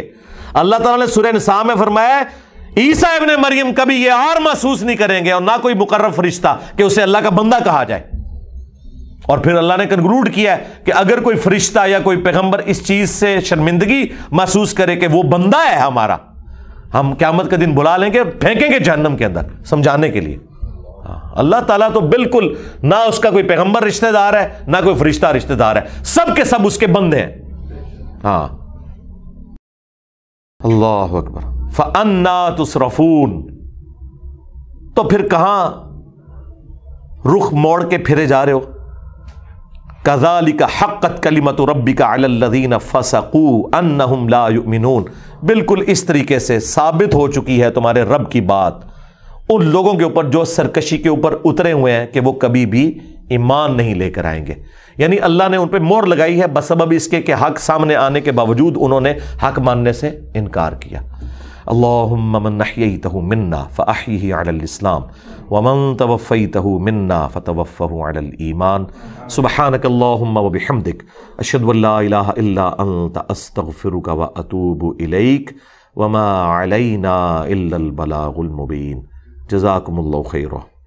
अल्लाह ताला ने सूर्य निसा में फरमाया ईसा इबन मरियम कभी यह और महसूस नहीं करेंगे और ना कोई मुकर्र फरिश्ता कि उसे अल्लाह का बंदा कहा जाए और फिर अल्लाह ने कंक्लूड किया कि अगर कोई फरिश्ता या कोई पैगंबर इस चीज से शर्मिंदगी महसूस करे कि वो बंदा है हमारा हम क्यामत का दिन बुला लेंगे फेंकेंगे जहनम के अंदर समझाने के लिए हाँ, अल्लाह ताला तो बिल्कुल ना उसका कोई पैगंबर रिश्तेदार है ना कोई फरिश्ता रिश्तेदार है सब के सब उसके बंदे हैं हाँ अल्लाह अकबर फन्ना तुसरफून तो फिर कहां रुख मोड़ के फिरे जा रहे हो कजाली का हक़त कलीमत रबी का अल्लदीन फसकू अनहुमलामिनून बिल्कुल इस तरीके से साबित हो चुकी है तुम्हारे रब की बात उन लोगों के ऊपर जो सरकशी के ऊपर उतरे हुए हैं कि वो कभी भी ईमान नहीं लेकर आएंगे यानी अल्लाह ने उन पर मोर लगाई है बसबब इसके के हक सामने आने के बावजूद उन्होंने हक मानने से इनकार किया अल्लाह मन्ना फ़ाही अलस्लाम वमन तवफ़ई तहु मन्ना फ़तवफ़ीमान सुबहानकल्लाबहमदिक अशदुल्लास्तफ़िर व अतूब इलैक वमा अलैना इल्लबलामुबीन जजाकम्ल खैर